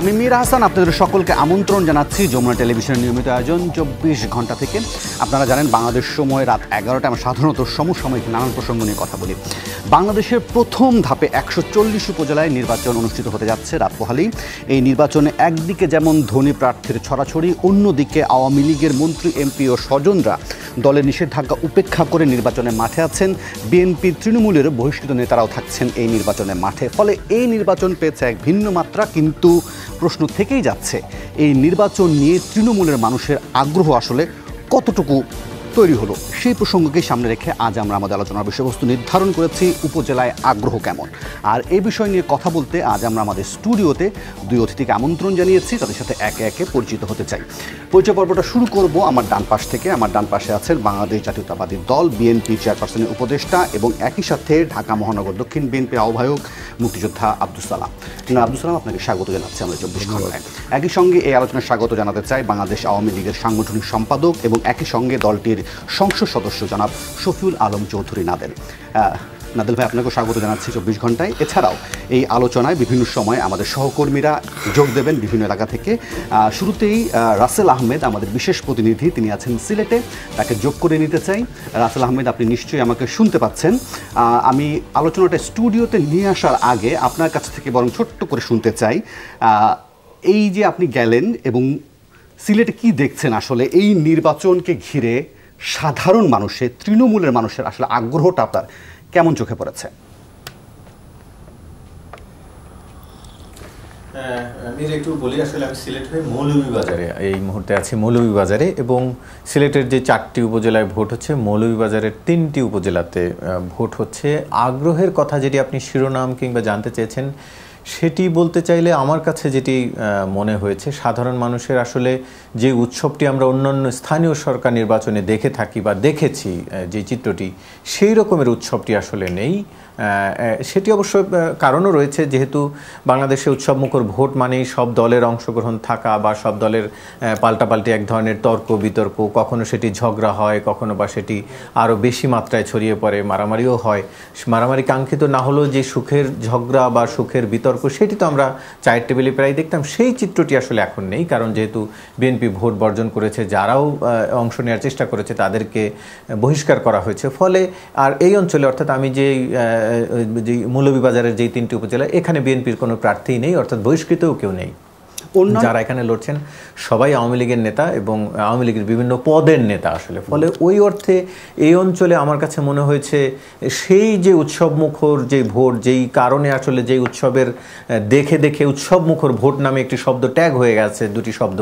আমি মীর হাসান আপনাদের সকলকে আমন্ত্রণ জানাচ্ছি যমুনা টেলিভিশনের নিয়মিত আয়োজন চব্বিশ ঘন্টা থেকে আপনারা জানেন বাংলাদেশ সময় রাত এগারোটা আমরা সাধারণত সমসাময়িক নানান প্রসঙ্গ নিয়ে কথা বলি বাংলাদেশের প্রথম ধাপে একশো চল্লিশ উপজেলায় নির্বাচন অনুষ্ঠিত হতে যাচ্ছে রাত পোহালি এই নির্বাচনে একদিকে যেমন ধনী প্রার্থীর ছড়াছড়ি অন্যদিকে আওয়ামী লীগের মন্ত্রী এমপি ও স্বজনরা দলের নিষেধাজ্ঞা উপেক্ষা করে নির্বাচনে মাঠে আছেন বিএনপি তৃণমূলের বহিষ্কৃত নেতারাও থাকছেন এই নির্বাচনে মাঠে ফলে এই নির্বাচন পেয়েছে এক ভিন্ন মাত্রা কিন্তু প্রশ্ন থেকেই যাচ্ছে এই নির্বাচন নিয়ে তৃণমূলের মানুষের আগ্রহ আসলে কতটুকু তৈরি হলো সেই প্রসঙ্গকে সামনে রেখে আজ আমরা আমাদের আলোচনার বিষয়বস্তু নির্ধারণ করেছি উপজেলায় আগ্রহ কেমন আর এই বিষয় নিয়ে কথা বলতে আজ আমরা আমাদের স্টুডিওতে দুই অতিথিকে আমন্ত্রণ জানিয়েছি তাদের সাথে একে একে পরিচিত হতে চাই পরিচয় পর্বটা শুরু করব আমার ডান পাশ থেকে আমার ডান পাশে আছেন বাংলাদেশ জাতীয়তাবাদী দল বিএনপি চেয়ারপারসনের উপদেষ্টা এবং একই সাথে ঢাকা মহানগর দক্ষিণ বিএনপি আহ্বায়ক মুক্তিযোদ্ধা আব্দুল সালাম তিনি আব্দুল সালাম আপনাকে স্বাগত জানাচ্ছি আমাদের চব্বিশ ঘন্টায় একই সঙ্গে এই আলোচনায় স্বাগত জানাতে চাই বাংলাদেশ আওয়ামী লীগের সাংগঠনিক সম্পাদক এবং একই সঙ্গে দলটির সংসদ সদস্য জনাব শফিউল আলম চৌধুরী নাদের নাদেল ভাই আপনাকে স্বাগত জানাচ্ছি চব্বিশ ঘন্টায় এছাড়াও এই আলোচনায় বিভিন্ন সময় আমাদের সহকর্মীরা যোগ দেবেন বিভিন্ন এলাকা থেকে শুরুতেই রাসেল আহমেদ আমাদের বিশেষ প্রতিনিধি তিনি আছেন সিলেটে তাকে যোগ করে নিতে চাই রাসেল আহমেদ আপনি নিশ্চয়ই আমাকে শুনতে পাচ্ছেন আমি আলোচনাটা স্টুডিওতে নিয়ে আসার আগে আপনার কাছ থেকে বরং ছোট্ট করে শুনতে চাই এই যে আপনি গেলেন এবং সিলেটে কি দেখছেন আসলে এই নির্বাচনকে ঘিরে সাধারণ মানুষের তৃণমূলের মানুষের আসলে আগ্রহটা আপনার কেমন চোখে পড়েছে আমি একটু বলি আসলে আমি সিলেট হয়ে মৌলভীবাজারে এই মুহূর্তে আছি মৌলভীবাজারে এবং সিলেটের যে চারটি উপজেলায় ভোট হচ্ছে মৌলভীবাজারের তিনটি উপজেলাতে ভোট হচ্ছে আগ্রহের কথা যেটি আপনি শিরোনাম কিংবা জানতে চেয়েছেন সেটি বলতে চাইলে আমার কাছে যেটি মনে হয়েছে সাধারণ মানুষের আসলে যে উৎসবটি আমরা অন্যান্য স্থানীয় সরকার নির্বাচনে দেখে থাকি বা দেখেছি যে চিত্রটি সেই রকমের উৎসবটি আসলে নেই সেটি অবশ্য কারণও রয়েছে যেহেতু বাংলাদেশে উৎসবমুখর ভোট মানেই সব দলের অংশগ্রহণ থাকা বা সব দলের পাল্টাপাল্টি এক ধরনের তর্ক বিতর্ক কখনো সেটি ঝগড়া হয় কখনো বা সেটি আরও বেশি মাত্রায় ছড়িয়ে পড়ে মারামারিও হয় মারামারি কাঙ্ক্ষিত না হলেও যে সুখের ঝগড়া বা সুখের বিতর্ক সেটি তো আমরা চায়ের টেবিলে প্রায় দেখতাম সেই চিত্রটি আসলে এখন নেই কারণ যেহেতু বিএনপি ভোট বর্জন করেছে যারাও অংশ নেওয়ার চেষ্টা করেছে তাদেরকে বহিষ্কার করা হয়েছে ফলে আর এই অঞ্চলে অর্থাৎ আমি যে যে মৌলভীবাজারের যেই তিনটি উপজেলা এখানে বিএনপির কোনো প্রার্থী নেই অর্থাৎ বহিষ্কৃতও কেউ নেই যারা এখানে লড়ছেন সবাই আওয়ামী লীগের নেতা এবং আওয়ামী লীগের বিভিন্ন পদের নেতা আসলে ফলে ওই অর্থে এই অঞ্চলে আমার কাছে মনে হয়েছে সেই যে উৎসব মুখর যে ভোট যেই কারণে আসলে যেই উৎসবের দেখে দেখে উৎসব মুখর ভোট নামে একটি শব্দ ট্যাগ হয়ে গেছে দুটি শব্দ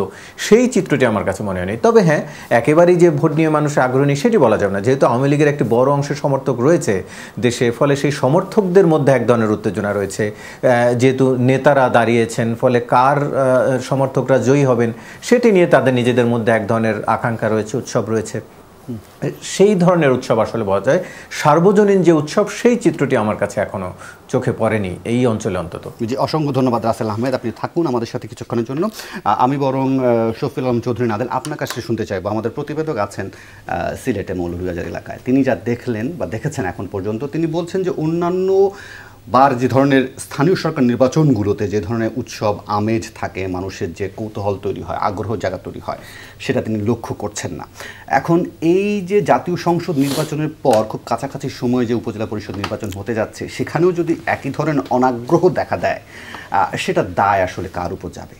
সেই চিত্রটি আমার কাছে মনে হয়নি তবে হ্যাঁ একেবারেই যে ভোট নিয়ে মানুষ আগ্রহী সেটি বলা যাবে না যেহেতু আওয়ামী লীগের একটি বড় অংশের সমর্থক রয়েছে দেশে ফলে সেই সমর্থকদের মধ্যে এক ধরনের উত্তেজনা রয়েছে যেহেতু নেতারা দাঁড়িয়েছেন ফলে কার সমর্থকরা জয়ী হবেন সেটি নিয়ে তাদের নিজেদের মধ্যে এক ধরনের আকাঙ্ক্ষা রয়েছে উৎসব রয়েছে সেই ধরনের উৎসব আসলে বলা যায় সার্বজনীন যে উৎসব সেই চিত্রটি আমার কাছে এখনও চোখে পড়েনি এই অঞ্চলে অন্তত জি অসংখ্য ধন্যবাদ রাসেল আহমেদ আপনি থাকুন আমাদের সাথে কিছুক্ষণের জন্য আমি বরং শফিল আলম চৌধুরী নাদেল আপনার কাছে শুনতে চাইবো আমাদের প্রতিবেদক আছেন সিলেটে মৌলভীবাজার এলাকায় তিনি যা দেখলেন বা দেখেছেন এখন পর্যন্ত তিনি বলছেন যে অন্যান্য বার যে ধরনের স্থানীয় সরকার নির্বাচনগুলোতে যে ধরনের উৎসব আমেজ থাকে মানুষের যে কৌতূহল তৈরি হয় আগ্রহ জায়গা তৈরি হয় সেটা তিনি লক্ষ্য করছেন না এখন এই যে জাতীয় সংসদ নির্বাচনের পর খুব কাছাকাছি সময়ে যে উপজেলা পরিষদ নির্বাচন হতে যাচ্ছে সেখানেও যদি একই ধরনের অনাগ্রহ দেখা দেয় সেটা দায় আসলে কার উপর যাবে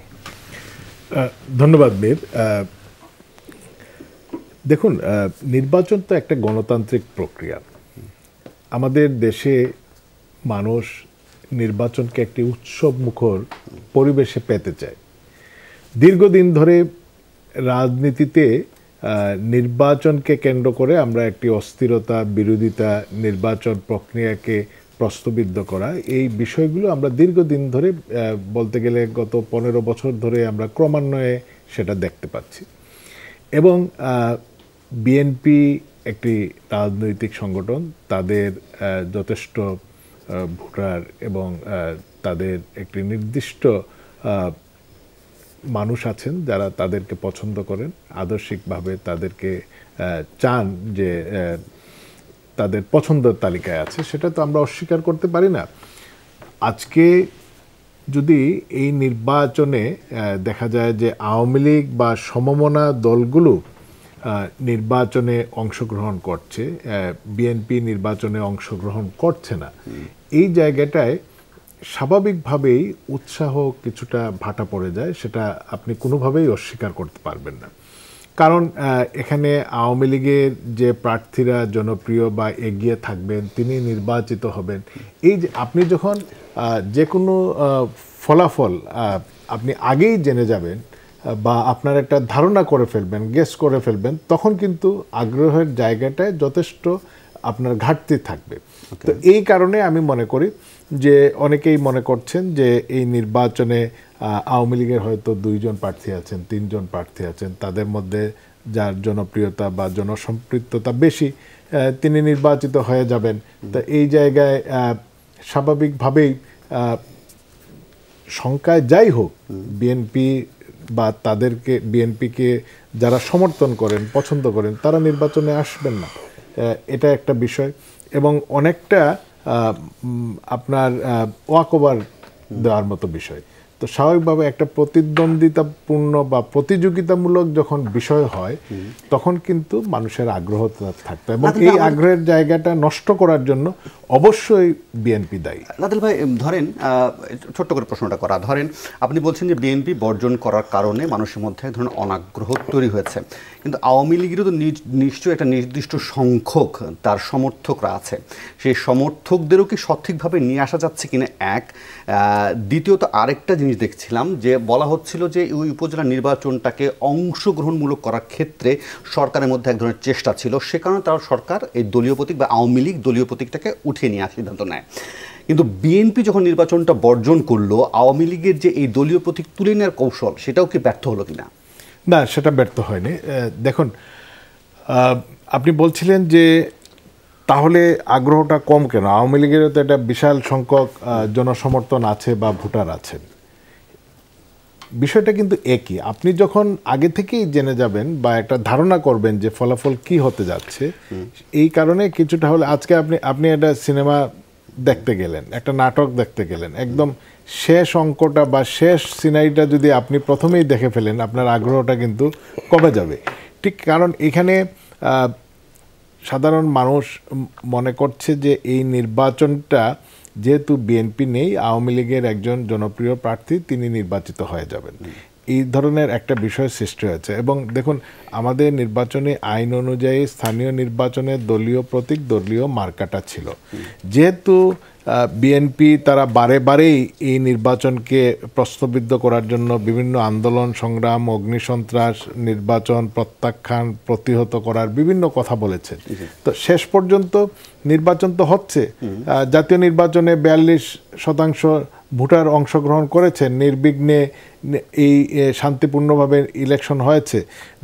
ধন্যবাদ বীর দেখুন নির্বাচন তো একটা গণতান্ত্রিক প্রক্রিয়া আমাদের দেশে মানুষ নির্বাচনকে একটি উৎসব মুখর পরিবেশে পেতে চায় দীর্ঘদিন ধরে রাজনীতিতে নির্বাচনকে কেন্দ্র করে আমরা একটি অস্থিরতা বিরোধিতা নির্বাচন প্রক্রিয়াকে প্রস্তবিদ্ধ করা এই বিষয়গুলো আমরা দীর্ঘদিন ধরে বলতে গেলে গত পনেরো বছর ধরে আমরা ক্রমান্বয়ে সেটা দেখতে পাচ্ছি এবং বিএনপি একটি রাজনৈতিক সংগঠন তাদের যথেষ্ট ভোটার এবং তাদের একটি নির্দিষ্ট মানুষ আছেন যারা তাদেরকে পছন্দ করেন আদর্শিকভাবে তাদেরকে চান যে তাদের পছন্দের তালিকায় আছে সেটা তো আমরা অস্বীকার করতে পারি না আজকে যদি এই নির্বাচনে দেখা যায় যে আওয়ামী লীগ বা সমমনা দলগুলো নির্বাচনে অংশগ্রহণ করছে বিএনপি নির্বাচনে অংশগ্রহণ করছে না এই জায়গাটায় স্বাভাবিকভাবেই উৎসাহ কিছুটা ভাটা পড়ে যায় সেটা আপনি কোনোভাবেই অস্বীকার করতে পারবেন না কারণ এখানে আওয়ামী লীগের যে প্রার্থীরা জনপ্রিয় বা এগিয়ে থাকবেন তিনি নির্বাচিত হবেন এই যে আপনি যখন যে কোনো ফলাফল আপনি আগেই জেনে যাবেন বা আপনার একটা ধারণা করে ফেলবেন গেস করে ফেলবেন তখন কিন্তু আগ্রহের জায়গাটায় যথেষ্ট আপনার ঘাটতি থাকবে তো এই কারণে আমি মনে করি যে অনেকেই মনে করছেন যে এই নির্বাচনে আওয়ামী লীগের হয়তো দুইজন প্রার্থী আছেন তিনজন প্রার্থী আছেন তাদের মধ্যে যার জনপ্রিয়তা বা জনসম্পৃক্ততা বেশি তিনি নির্বাচিত হয়ে যাবেন তা এই জায়গায় স্বাভাবিকভাবেই সংখ্যায় যাই হোক বিএনপি বা তাদেরকে বিএনপিকে যারা সমর্থন করেন পছন্দ করেন তারা নির্বাচনে আসবেন না এটা একটা বিষয় এবং অনেকটা আপনার ওয়াকওভার দেওয়ার মতো বিষয় তো স্বাভাবিকভাবে একটা প্রতিদ্বন্দ্বিতাপূর্ণ বা প্রতিযোগিতামূলক যখন বিষয় হয় তখন কিন্তু মানুষের আগ্রহ থাকতো এবং এই আগ্রহের জায়গাটা নষ্ট করার জন্য অবশ্যই বিএনপি দায়ী লাদেল ভাই ধরেন ছোট্ট করে প্রশ্নটা করা ধরেন আপনি বলছেন যে বিএনপি বর্জন করার কারণে মানুষের মধ্যে এক ধরনের অনাগ্রহ তৈরি হয়েছে কিন্তু আওয়ামী লীগেরও তো নিশ্চয়ই একটা নির্দিষ্ট সংখ্যক তার সমর্থকরা আছে সেই সমর্থকদেরও কি সঠিকভাবে নিয়ে আসা যাচ্ছে কিনা এক দ্বিতীয়ত আরেকটা জিনিস দেখছিলাম যে বলা হচ্ছিল যে ওই উপজেলা নির্বাচনটাকে অংশগ্রহণমূলক করার ক্ষেত্রে সরকারের মধ্যে এক ধরনের চেষ্টা ছিল সে কারণে তারা সরকার এই দলীয় প্রতীক বা আওয়ামী লীগ দলীয় প্রতীকটাকে উঠিয়ে নিয়ে সিদ্ধান্ত নেয় কিন্তু বিএনপি যখন নির্বাচনটা বর্জন করলো আওয়ামী লীগের যে এই দলীয় প্রতীক তুলে নেওয়ার কৌশল সেটাও কি ব্যর্থ হলো কিনা না সেটা ব্যর্থ হয়নি দেখুন আপনি বলছিলেন যে তাহলে আগ্রহটা কম কেন আওয়ামী লীগেরও তো একটা বিশাল সংখ্যক জনসমর্থন আছে বা ভোটার আছেন বিষয়টা কিন্তু একই আপনি যখন আগে থেকেই জেনে যাবেন বা একটা ধারণা করবেন যে ফলাফল কি হতে যাচ্ছে এই কারণে কিছুটা হলে আজকে আপনি আপনি একটা সিনেমা দেখতে গেলেন একটা নাটক দেখতে গেলেন একদম শেষ অঙ্কটা বা শেষ সিনারিটা যদি আপনি প্রথমেই দেখে ফেলেন আপনার আগ্রহটা কিন্তু কমে যাবে ঠিক কারণ এখানে সাধারণ মানুষ মনে করছে যে এই নির্বাচনটা যেহেতু বিএনপি নেই আওয়ামী লীগের একজন জনপ্রিয় প্রার্থী তিনি নির্বাচিত হয়ে যাবেন এই ধরনের একটা বিষয় সৃষ্টি হয়েছে এবং দেখুন আমাদের নির্বাচনে আইন অনুযায়ী স্থানীয় নির্বাচনে দলীয় প্রতীক দলীয় মার্কাটা ছিল যেহেতু বিএনপি তারা বারে বারেই এই নির্বাচনকে প্রশ্নবিদ্ধ করার জন্য বিভিন্ন আন্দোলন সংগ্রাম অগ্নিসন্ত্রাস নির্বাচন প্রত্যাখ্যান প্রতিহত করার বিভিন্ন কথা বলেছে তো শেষ পর্যন্ত নির্বাচন তো হচ্ছে জাতীয় নির্বাচনে বিয়াল্লিশ শতাংশ ভোটার অংশগ্রহণ করেছেন নির্বিঘ্নে এই শান্তিপূর্ণভাবে ইলেকশন হয়েছে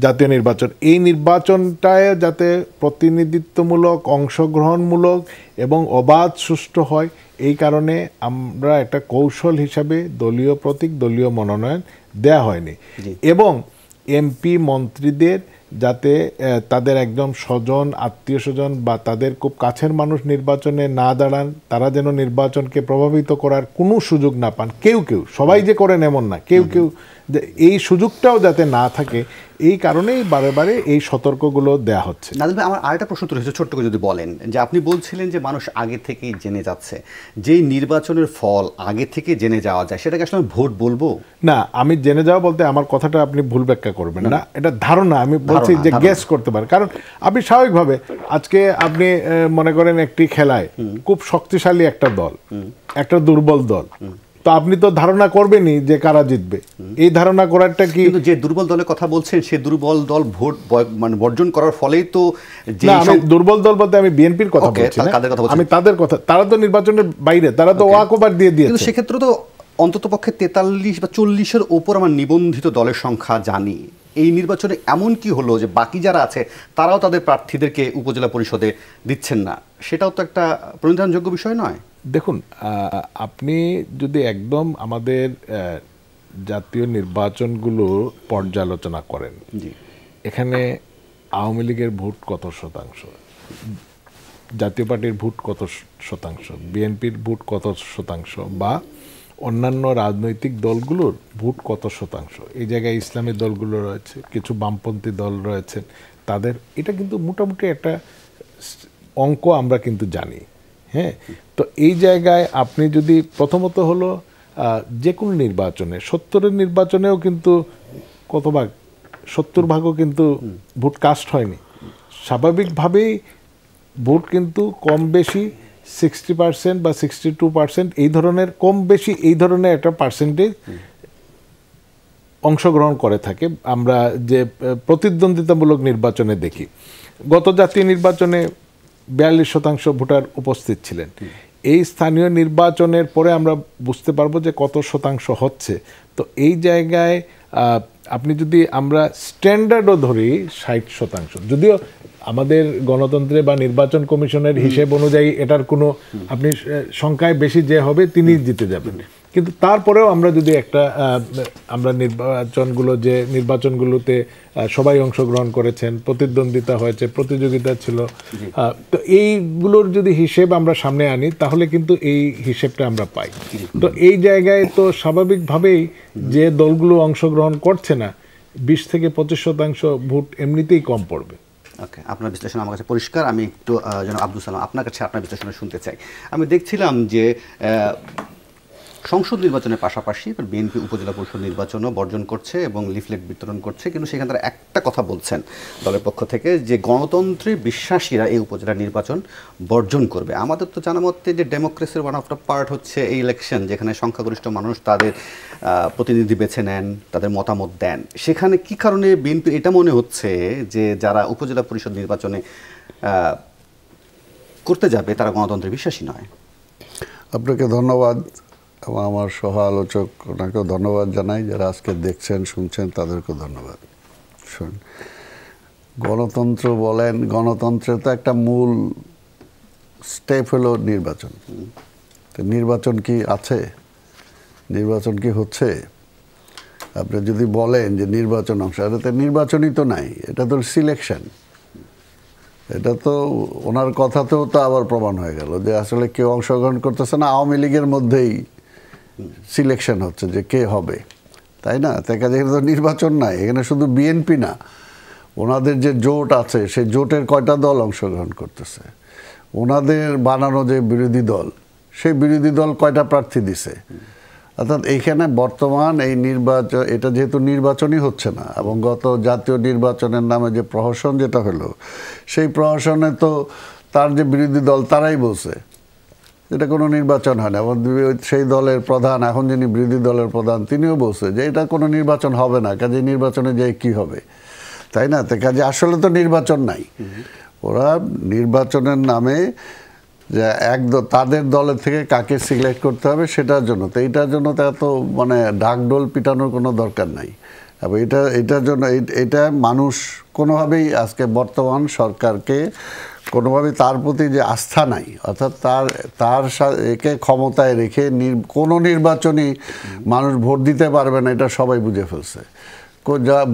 জাতীয় নির্বাচন এই নির্বাচনটায় যাতে প্রতিনিধিত্বমূলক অংশগ্রহণমূলক এবং অবাধ সুষ্ঠু হয় এই কারণে আমরা একটা কৌশল হিসাবে দলীয় প্রতীক দলীয় মনোনয়ন দেয়া হয়নি এবং এমপি মন্ত্রীদের যাতে তাদের একদম স্বজন আত্মীয় স্বজন বা তাদের খুব কাছের মানুষ নির্বাচনে না দাঁড়ান তারা যেন নির্বাচনকে প্রভাবিত করার কোনো সুযোগ না পান কেউ কেউ সবাই যে করেন এমন না কেউ কেউ এই সুযোগটাও যাতে না থাকে এই কারণেই বারে বারে এই সতর্কগুলো দেয়া হচ্ছে নাজিম ভাই আমার আরেকটা প্রশ্ন তো রয়েছে ছোট্ট করে যদি বলেন যে আপনি বলছিলেন যে মানুষ আগে থেকেই জেনে যাচ্ছে যে নির্বাচনের ফল আগে থেকে জেনে যাওয়া যায় সেটাকে আসলে ভোট বলবো না আমি জেনে যাওয়া বলতে আমার কথাটা আপনি ভুল ব্যাখ্যা করবেন না এটা ধারণা আমি বলছি যে গ্যাস করতে পারে কারণ আপনি স্বাভাবিকভাবে আজকে আপনি মনে করেন একটি খেলায় খুব শক্তিশালী একটা দল একটা দুর্বল দল তো আপনি তো ধারণা করবেনই যে কারা জিতবে এই ধারণা করারটা কি কিন্তু যে দুর্বল দলের কথা বলছেন সে দুর্বল দল ভোট মানে বর্জন করার ফলেই তো যে দুর্বল দল বলতে আমি বিএনপির কথা বলছি আমি তাদের কথা তারা তো নির্বাচনের বাইরে তারা তো ওভার দিয়ে দিয়েছে কিন্তু সেক্ষেত্রে তো অন্ততপক্ষে তেতাল্লিশ বা চল্লিশের ওপর আমার নিবন্ধিত দলের সংখ্যা জানি এই নির্বাচনে এমন কি হলো যে বাকি যারা আছে তারাও তাদের প্রার্থীদেরকে উপজেলা পরিষদে দিচ্ছেন না সেটাও তো একটা প্রণিধানযোগ্য বিষয় নয় দেখুন আপনি যদি একদম আমাদের জাতীয় নির্বাচনগুলো পর্যালোচনা করেন এখানে আওয়ামী লীগের ভোট কত শতাংশ জাতীয় পার্টির ভোট কত শতাংশ বিএনপির ভোট কত শতাংশ বা অন্যান্য রাজনৈতিক দলগুলোর ভোট কত শতাংশ এই জায়গায় ইসলামী দলগুলো রয়েছে কিছু বামপন্থী দল রয়েছেন তাদের এটা কিন্তু মোটামুটি একটা অঙ্ক আমরা কিন্তু জানি হ্যাঁ তো এই জায়গায় আপনি যদি প্রথমত হলো যে কোনো নির্বাচনে সত্তরের নির্বাচনেও কিন্তু কত ভাগ সত্তর ভাগও কিন্তু ভোট কাস্ট হয়নি স্বাভাবিকভাবেই ভোট কিন্তু কম বেশি সিক্সটি পার্সেন্ট বা সিক্সটি টু পার্সেন্ট এই ধরনের কম বেশি এই ধরনের একটা পার্সেন্টেজ অংশগ্রহণ করে থাকে আমরা যে প্রতিদ্বন্দ্বিতামূলক নির্বাচনে দেখি গত জাতীয় নির্বাচনে বিয়াল্লিশ শতাংশ ভোটার উপস্থিত ছিলেন এই স্থানীয় নির্বাচনের পরে আমরা বুঝতে পারবো যে কত শতাংশ হচ্ছে তো এই জায়গায় আপনি যদি আমরা স্ট্যান্ডার্ডও ধরি ষাট শতাংশ যদিও আমাদের গণতন্ত্রে বা নির্বাচন কমিশনের হিসেব অনুযায়ী এটার কোনো আপনি সংখ্যায় বেশি যে হবে তিনি জিতে যাবেন কিন্তু তারপরেও আমরা যদি একটা আমরা নির্বাচনগুলো যে নির্বাচনগুলোতে সবাই অংশগ্রহণ করেছেন প্রতিদ্বন্দ্বিতা হয়েছে প্রতিযোগিতা ছিল তো এইগুলোর যদি হিসেব আমরা সামনে আনি তাহলে কিন্তু এই হিসেবটা আমরা পাই তো এই জায়গায় তো স্বাভাবিকভাবেই যে দলগুলো অংশগ্রহণ করছে না বিশ থেকে পঁচিশ শতাংশ ভোট এমনিতেই কম পড়বে ওকে আপনার বিশ্লেষণ আমার কাছে পরিষ্কার আমি একটু যেন আব্দুল সালাম আপনার কাছে আপনার বিশ্লেষণ শুনতে চাই আমি দেখছিলাম যে সংসদ নির্বাচনের পাশাপাশি এবার বিএনপি উপজেলা পরিষদ নির্বাচনও বর্জন করছে এবং লিফলেট বিতরণ করছে কিন্তু সেখানে তারা একটা কথা বলছেন দলের পক্ষ থেকে যে গণতন্ত্রে বিশ্বাসীরা এই উপজেলা নির্বাচন বর্জন করবে আমাদের তো জানা মতে যে ডেমোক্রেসির ওয়ান অফ দ্য পার্ট হচ্ছে এই ইলেকশন যেখানে সংখ্যাগরিষ্ঠ মানুষ তাদের প্রতিনিধি বেছে নেন তাদের মতামত দেন সেখানে কি কারণে বিএনপি এটা মনে হচ্ছে যে যারা উপজেলা পরিষদ নির্বাচনে করতে যাবে তারা গণতন্ত্রে বিশ্বাসী নয় আপনাকে ধন্যবাদ এবং আমার সহ আলোচক ওনাকেও ধন্যবাদ জানাই যারা আজকে দেখছেন শুনছেন তাদেরকেও ধন্যবাদ শুন গণতন্ত্র বলেন গণতন্ত্রের তো একটা মূল স্টেপ হলো নির্বাচন তো নির্বাচন কি আছে নির্বাচন কি হচ্ছে আপনি যদি বলেন যে নির্বাচন অংশ এটা তো নির্বাচনই তো নাই এটা তো সিলেকশন এটা তো ওনার কথাতেও তো আবার প্রমাণ হয়ে গেল যে আসলে কেউ অংশগ্রহণ করতেছে না আওয়ামী লীগের মধ্যেই সিলেকশন হচ্ছে যে কে হবে তাই না তাই কাজে এখানে তো নির্বাচন নাই এখানে শুধু বিএনপি না ওনাদের যে জোট আছে সেই জোটের কয়টা দল অংশগ্রহণ করতেছে ওনাদের বানানো যে বিরোধী দল সেই বিরোধী দল কয়টা প্রার্থী দিছে অর্থাৎ এইখানে বর্তমান এই নির্বাচন এটা যেহেতু নির্বাচনই হচ্ছে না এবং গত জাতীয় নির্বাচনের নামে যে প্রহসন যেটা হলো সেই প্রহসনে তো তার যে বিরোধী দল তারাই বলছে এটা কোনো নির্বাচন হয় না এবং সেই দলের প্রধান এখন যিনি বিরোধী দলের প্রধান তিনিও বলছে যে এটা কোনো নির্বাচন হবে না কাজে নির্বাচনে যাই কি হবে তাই না তো কাজে আসলে তো নির্বাচন নাই ওরা নির্বাচনের নামে যে এক তাদের দলের থেকে কাকে সিলেক্ট করতে হবে সেটার জন্য তো এইটার জন্য তো এত মানে ডাকডোল পিটানোর কোনো দরকার নাই এবং এটা এটার জন্য এটা মানুষ কোনোভাবেই আজকে বর্তমান সরকারকে কোনোভাবে তার প্রতি যে আস্থা নাই অর্থাৎ তার তার একে ক্ষমতায় রেখে কোনো নির্বাচনই মানুষ ভোট দিতে পারবে না এটা সবাই বুঝে ফেলছে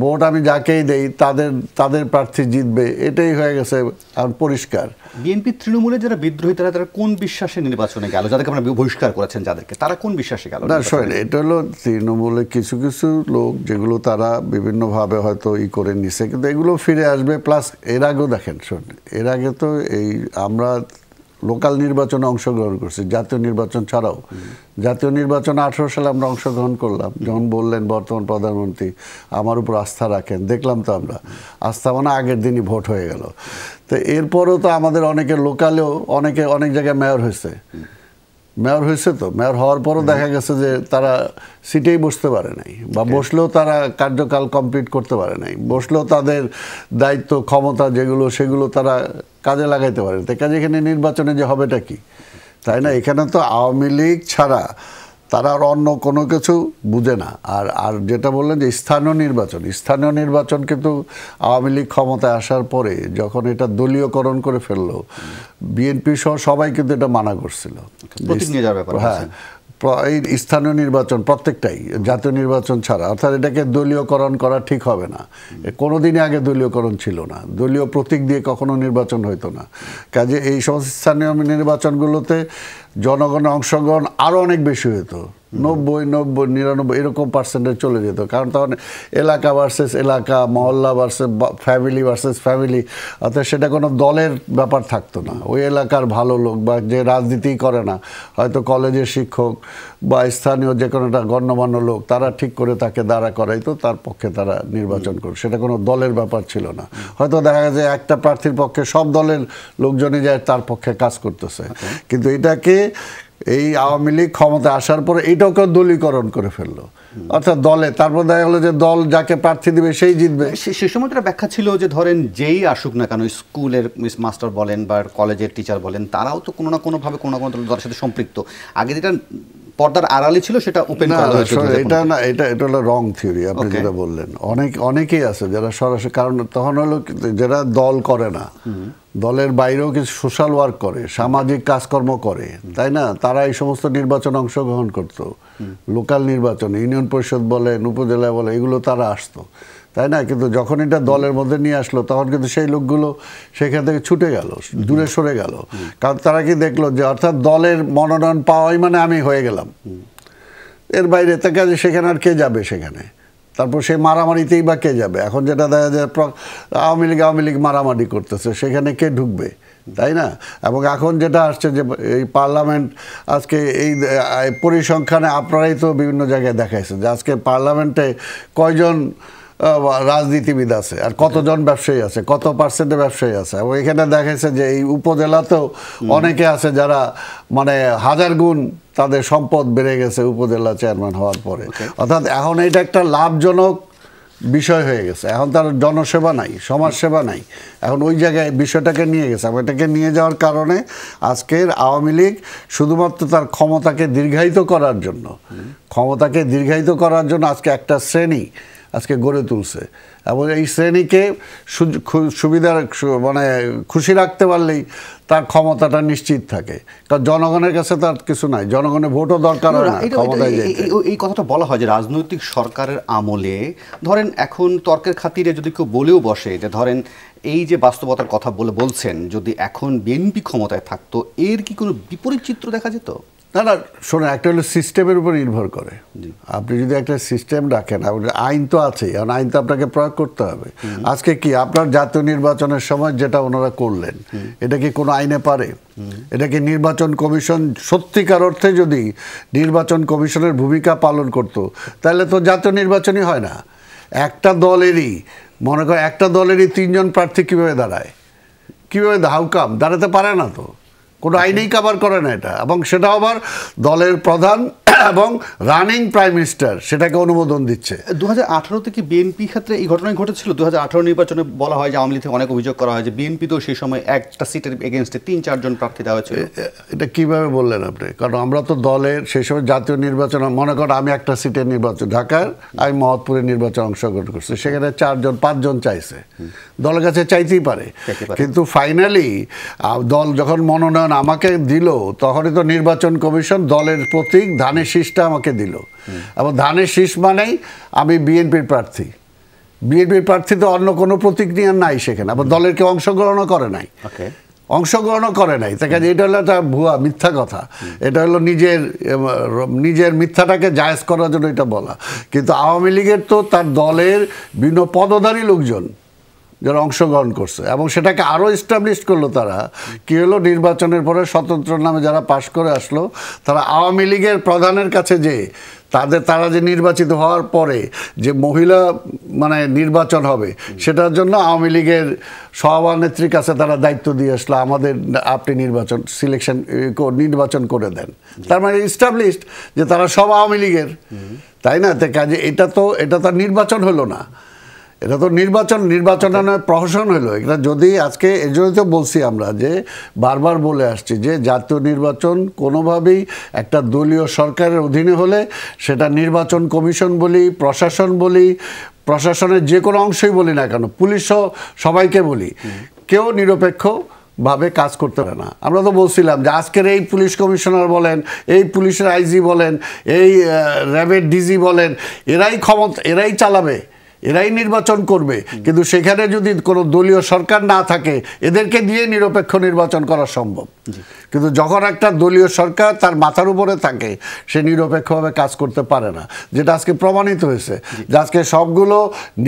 ভোট আমি যাকেই দেই তাদের তাদের প্রার্থী জিতবে এটাই হয়ে গেছে আর পরিষ্কার বিএনপি তৃণমূলের যারা বিদ্রোহী তারা তারা কোন বিশ্বাসে নির্বাচনে গেল যাদেরকে আপনারা বহিষ্কার করেছেন যাদেরকে তারা কোন বিশ্বাসে গেল না শোনেন এটা হলো তৃণমূলে কিছু কিছু লোক যেগুলো তারা বিভিন্নভাবে হয়তো ই করে নিছে কিন্তু এগুলো ফিরে আসবে প্লাস এর আগেও দেখেন শোন এর আগে তো এই আমরা লোকাল নির্বাচনে অংশগ্রহণ করছি জাতীয় নির্বাচন ছাড়াও জাতীয় নির্বাচনে আঠেরো সালে আমরা অংশগ্রহণ করলাম যখন বললেন বর্তমান প্রধানমন্ত্রী আমার উপর আস্থা রাখেন দেখলাম তো আমরা আস্থা মানে আগের দিনই ভোট হয়ে গেল তো এরপরও তো আমাদের অনেকে লোকালেও অনেকে অনেক জায়গায় মেয়র হয়েছে মেয়র হয়েছে তো মেয়র হওয়ার পরও দেখা গেছে যে তারা সিটেই বসতে পারে নাই বা বসলেও তারা কার্যকাল কমপ্লিট করতে পারে নাই বসলেও তাদের দায়িত্ব ক্ষমতা যেগুলো সেগুলো তারা কাজে লাগাইতে পারে তাই কাজে এখানে নির্বাচনে যে হবেটা কি তাই না এখানে তো আওয়ামী লীগ ছাড়া তারা আর অন্য কোনো কিছু বুঝে না আর আর যেটা বললেন যে স্থানীয় নির্বাচন স্থানীয় নির্বাচন কিন্তু আওয়ামী লীগ ক্ষমতায় আসার পরে যখন এটা দলীয়করণ করে ফেললো বিএনপি সহ সবাই কিন্তু এটা মানা করছিল হ্যাঁ এই স্থানীয় নির্বাচন প্রত্যেকটাই জাতীয় নির্বাচন ছাড়া অর্থাৎ এটাকে দলীয়করণ করা ঠিক হবে না কোনো দিনই আগে দলীয়করণ ছিল না দলীয় প্রতীক দিয়ে কখনো নির্বাচন হইতো না কাজে এই সমস্ত স্থানীয় নির্বাচনগুলোতে জনগণের অংশগ্রহণ আরও অনেক বেশি হতো নব্বই নব্বই নিরানব্বই এরকম পার্সেন্টে চলে যেত কারণ তখন এলাকা ভার্সেস এলাকা মহল্লা ভার্সেস ফ্যামিলি ভার্সেস ফ্যামিলি অর্থাৎ সেটা কোনো দলের ব্যাপার থাকতো না ওই এলাকার ভালো লোক বা যে রাজনীতি করে না হয়তো কলেজের শিক্ষক বা স্থানীয় যে কোনো একটা গণ্যমান্য লোক তারা ঠিক করে তাকে দাঁড়া তো তার পক্ষে তারা নির্বাচন করে সেটা কোনো দলের ব্যাপার ছিল না হয়তো দেখা যায় একটা প্রার্থীর পক্ষে সব দলের লোকজনই যায় তার পক্ষে কাজ করতেছে আচ্ছা। কিন্তু এটাকে এই আওয়ামী লীগ ক্ষমতা আসার পরে এটাকে দলীকরণ করে ফেললো অর্থাৎ দলে তারপর দেখা গেলো যে দল যাকে প্রার্থী দিবে সেই জিতবে সে সময় ব্যাখ্যা ছিল যে ধরেন যেই আসুক না কেন স্কুলের মিস মাস্টার বলেন বা কলেজের টিচার বলেন তারাও তো কোনো না কোনোভাবে কোনো না কোনো দলের সাথে সম্পৃক্ত আগে যেটা পর্দার আড়ালে ছিল সেটা ওপেন করা হয়েছে এটা না এটা এটা হলো রং থিওরি আপনি যেটা বললেন অনেক অনেকেই আছে যারা সরাসরি কারণ তখন হলো যারা দল করে না দলের বাইরেও কিছু সোশ্যাল ওয়ার্ক করে সামাজিক কাজকর্ম করে তাই না তারা এই সমস্ত নির্বাচন অংশগ্রহণ করত লোকাল নির্বাচন ইউনিয়ন পরিষদ বলেন উপজেলা বলে এগুলো তারা আসতো তাই না কিন্তু যখন এটা দলের মধ্যে নিয়ে আসলো তখন কিন্তু সেই লোকগুলো সেখান থেকে ছুটে গেল দূরে সরে গেল কারণ তারা কি দেখলো যে অর্থাৎ দলের মনোনয়ন পাওয়াই মানে আমি হয়ে গেলাম এর বাইরে তা কাজে সেখানে আর কে যাবে সেখানে তারপর সেই মারামারিতেই বা কে যাবে এখন যেটা দেখা যায় আওয়ামী লীগ আওয়ামী লীগ মারামারি করতেছে সেখানে কে ঢুকবে তাই না এবং এখন যেটা আসছে যে এই পার্লামেন্ট আজকে এই পরিসংখ্যানে আপনারাই তো বিভিন্ন জায়গায় দেখাইছে যে আজকে পার্লামেন্টে কয়জন রাজনীতিবিদ আছে আর কতজন ব্যবসায়ী আছে কত পার্সেন্টে ব্যবসায়ী আছে এবং এখানে দেখেছে যে এই উপজেলাতেও অনেকে আছে যারা মানে হাজার গুণ তাদের সম্পদ বেড়ে গেছে উপজেলা চেয়ারম্যান হওয়ার পরে অর্থাৎ এখন এটা একটা লাভজনক বিষয় হয়ে গেছে এখন তার জনসেবা নাই সমাজসেবা নাই এখন ওই জায়গায় বিষয়টাকে নিয়ে গেছে এবং এটাকে নিয়ে যাওয়ার কারণে আজকের আওয়ামী লীগ শুধুমাত্র তার ক্ষমতাকে দীর্ঘায়িত করার জন্য ক্ষমতাকে দীর্ঘায়িত করার জন্য আজকে একটা শ্রেণী আজকে গড়ে তুলছে এবং এই শ্রেণীকে সুবিধার মানে খুশি রাখতে পারলেই তার ক্ষমতাটা নিশ্চিত থাকে কারণ জনগণের কাছে তার কিছু নাই জনগণের ভোটও দরকার ক্ষমতায় এই কথাটা বলা হয় যে রাজনৈতিক সরকারের আমলে ধরেন এখন তর্কের খাতিরে যদি কেউ বলেও বসে যে ধরেন এই যে বাস্তবতার কথা বলে বলছেন যদি এখন বিএনপি ক্ষমতায় থাকতো এর কি কোনো বিপরীত চিত্র দেখা যেত না না শোনো একটা হলো সিস্টেমের উপর নির্ভর করে আপনি যদি একটা সিস্টেম রাখেন আইন তো আছেই কারণ আইন তো আপনাকে প্রয়োগ করতে হবে আজকে কি আপনার জাতীয় নির্বাচনের সময় যেটা ওনারা করলেন এটা কি কোনো আইনে পারে এটা কি নির্বাচন কমিশন সত্যিকার অর্থে যদি নির্বাচন কমিশনের ভূমিকা পালন করত তাহলে তো জাতীয় নির্বাচনই হয় না একটা দলেরই মনে করেন একটা দলেরই তিনজন প্রার্থী কীভাবে দাঁড়ায় কীভাবে হাউকাম দাঁড়াতে পারে না তো কোনো আইনেই কাভার করে না এটা এবং সেটা আবার দলের প্রধান এবং রানিং প্রাইম মিনিস্টার সেটাকে অনুমোদন দিচ্ছে দু হাজার থেকে কি বিএনপি ক্ষেত্রে এই ঘটনাই ঘটেছিল দু হাজার আঠারো নির্বাচনে বলা হয় যে আওয়ামী লীগ থেকে অনেক অভিযোগ করা হয় যে বিএনপি তো সেই সময় একটা সিটের এগেনস্টে তিন চারজন প্রার্থী দেওয়া হয়েছে এটা কিভাবে বললেন আপনি কারণ আমরা তো দলের সেই সময় জাতীয় নির্বাচন মনে করেন আমি একটা সিটের নির্বাচন ঢাকার আমি মহৎপুরের নির্বাচন অংশগ্রহণ করছি সেখানে চারজন পাঁচজন চাইছে দলের কাছে চাইতেই পারে কিন্তু ফাইনালি দল যখন মনোনয়ন যখন আমাকে দিল তখনই তো নির্বাচন কমিশন দলের প্রতীক ধানের শীষটা আমাকে দিল এবং ধানের শীষ মানেই আমি বিএনপির প্রার্থী বিএনপির প্রার্থী তো অন্য কোনো প্রতীক নিয়ে নাই সেখানে আবার দলের কেউ অংশগ্রহণও করে নাই অংশগ্রহণও করে নাই তাকে এটা হলো একটা ভুয়া মিথ্যা কথা এটা হলো নিজের নিজের মিথ্যাটাকে জায়েজ করার জন্য এটা বলা কিন্তু আওয়ামী লীগের তো তার দলের বিভিন্ন পদধারী লোকজন যারা অংশগ্রহণ করছে এবং সেটাকে আরও এস্টাবলিশ করলো তারা কি হলো নির্বাচনের পরে স্বতন্ত্র নামে যারা পাশ করে আসলো তারা আওয়ামী লীগের প্রধানের কাছে যে তাদের তারা যে নির্বাচিত হওয়ার পরে যে মহিলা মানে নির্বাচন হবে সেটার জন্য আওয়ামী লীগের সভানেত্রীর কাছে তারা দায়িত্ব দিয়ে আসলো আমাদের আপনি নির্বাচন সিলেকশন নির্বাচন করে দেন তার মানে ইস্টাবলিশড যে তারা সব আওয়ামী লীগের তাই না কাজে এটা তো এটা তার নির্বাচন হলো না এটা তো নির্বাচন নির্বাচন নয় প্রহসন হলো এটা যদি আজকে এর জন্য তো বলছি আমরা যে বারবার বলে আসছি যে জাতীয় নির্বাচন কোনোভাবেই একটা দলীয় সরকারের অধীনে হলে সেটা নির্বাচন কমিশন বলি প্রশাসন বলি প্রশাসনের যে কোনো অংশই বলি না কেন পুলিশও সবাইকে বলি কেউ নিরপেক্ষ ভাবে কাজ করতে পারে না আমরা তো বলছিলাম যে আজকের এই পুলিশ কমিশনার বলেন এই পুলিশের আইজি বলেন এই র্যাবের ডিজি বলেন এরাই ক্ষমতা এরাই চালাবে এরাই নির্বাচন করবে কিন্তু সেখানে যদি কোনো দলীয় সরকার না থাকে এদেরকে দিয়ে নিরপেক্ষ নির্বাচন করা সম্ভব কিন্তু যখন একটা দলীয় সরকার তার মাথার উপরে থাকে সে নিরপেক্ষভাবে কাজ করতে পারে না যেটা আজকে প্রমাণিত হয়েছে যে আজকে সবগুলো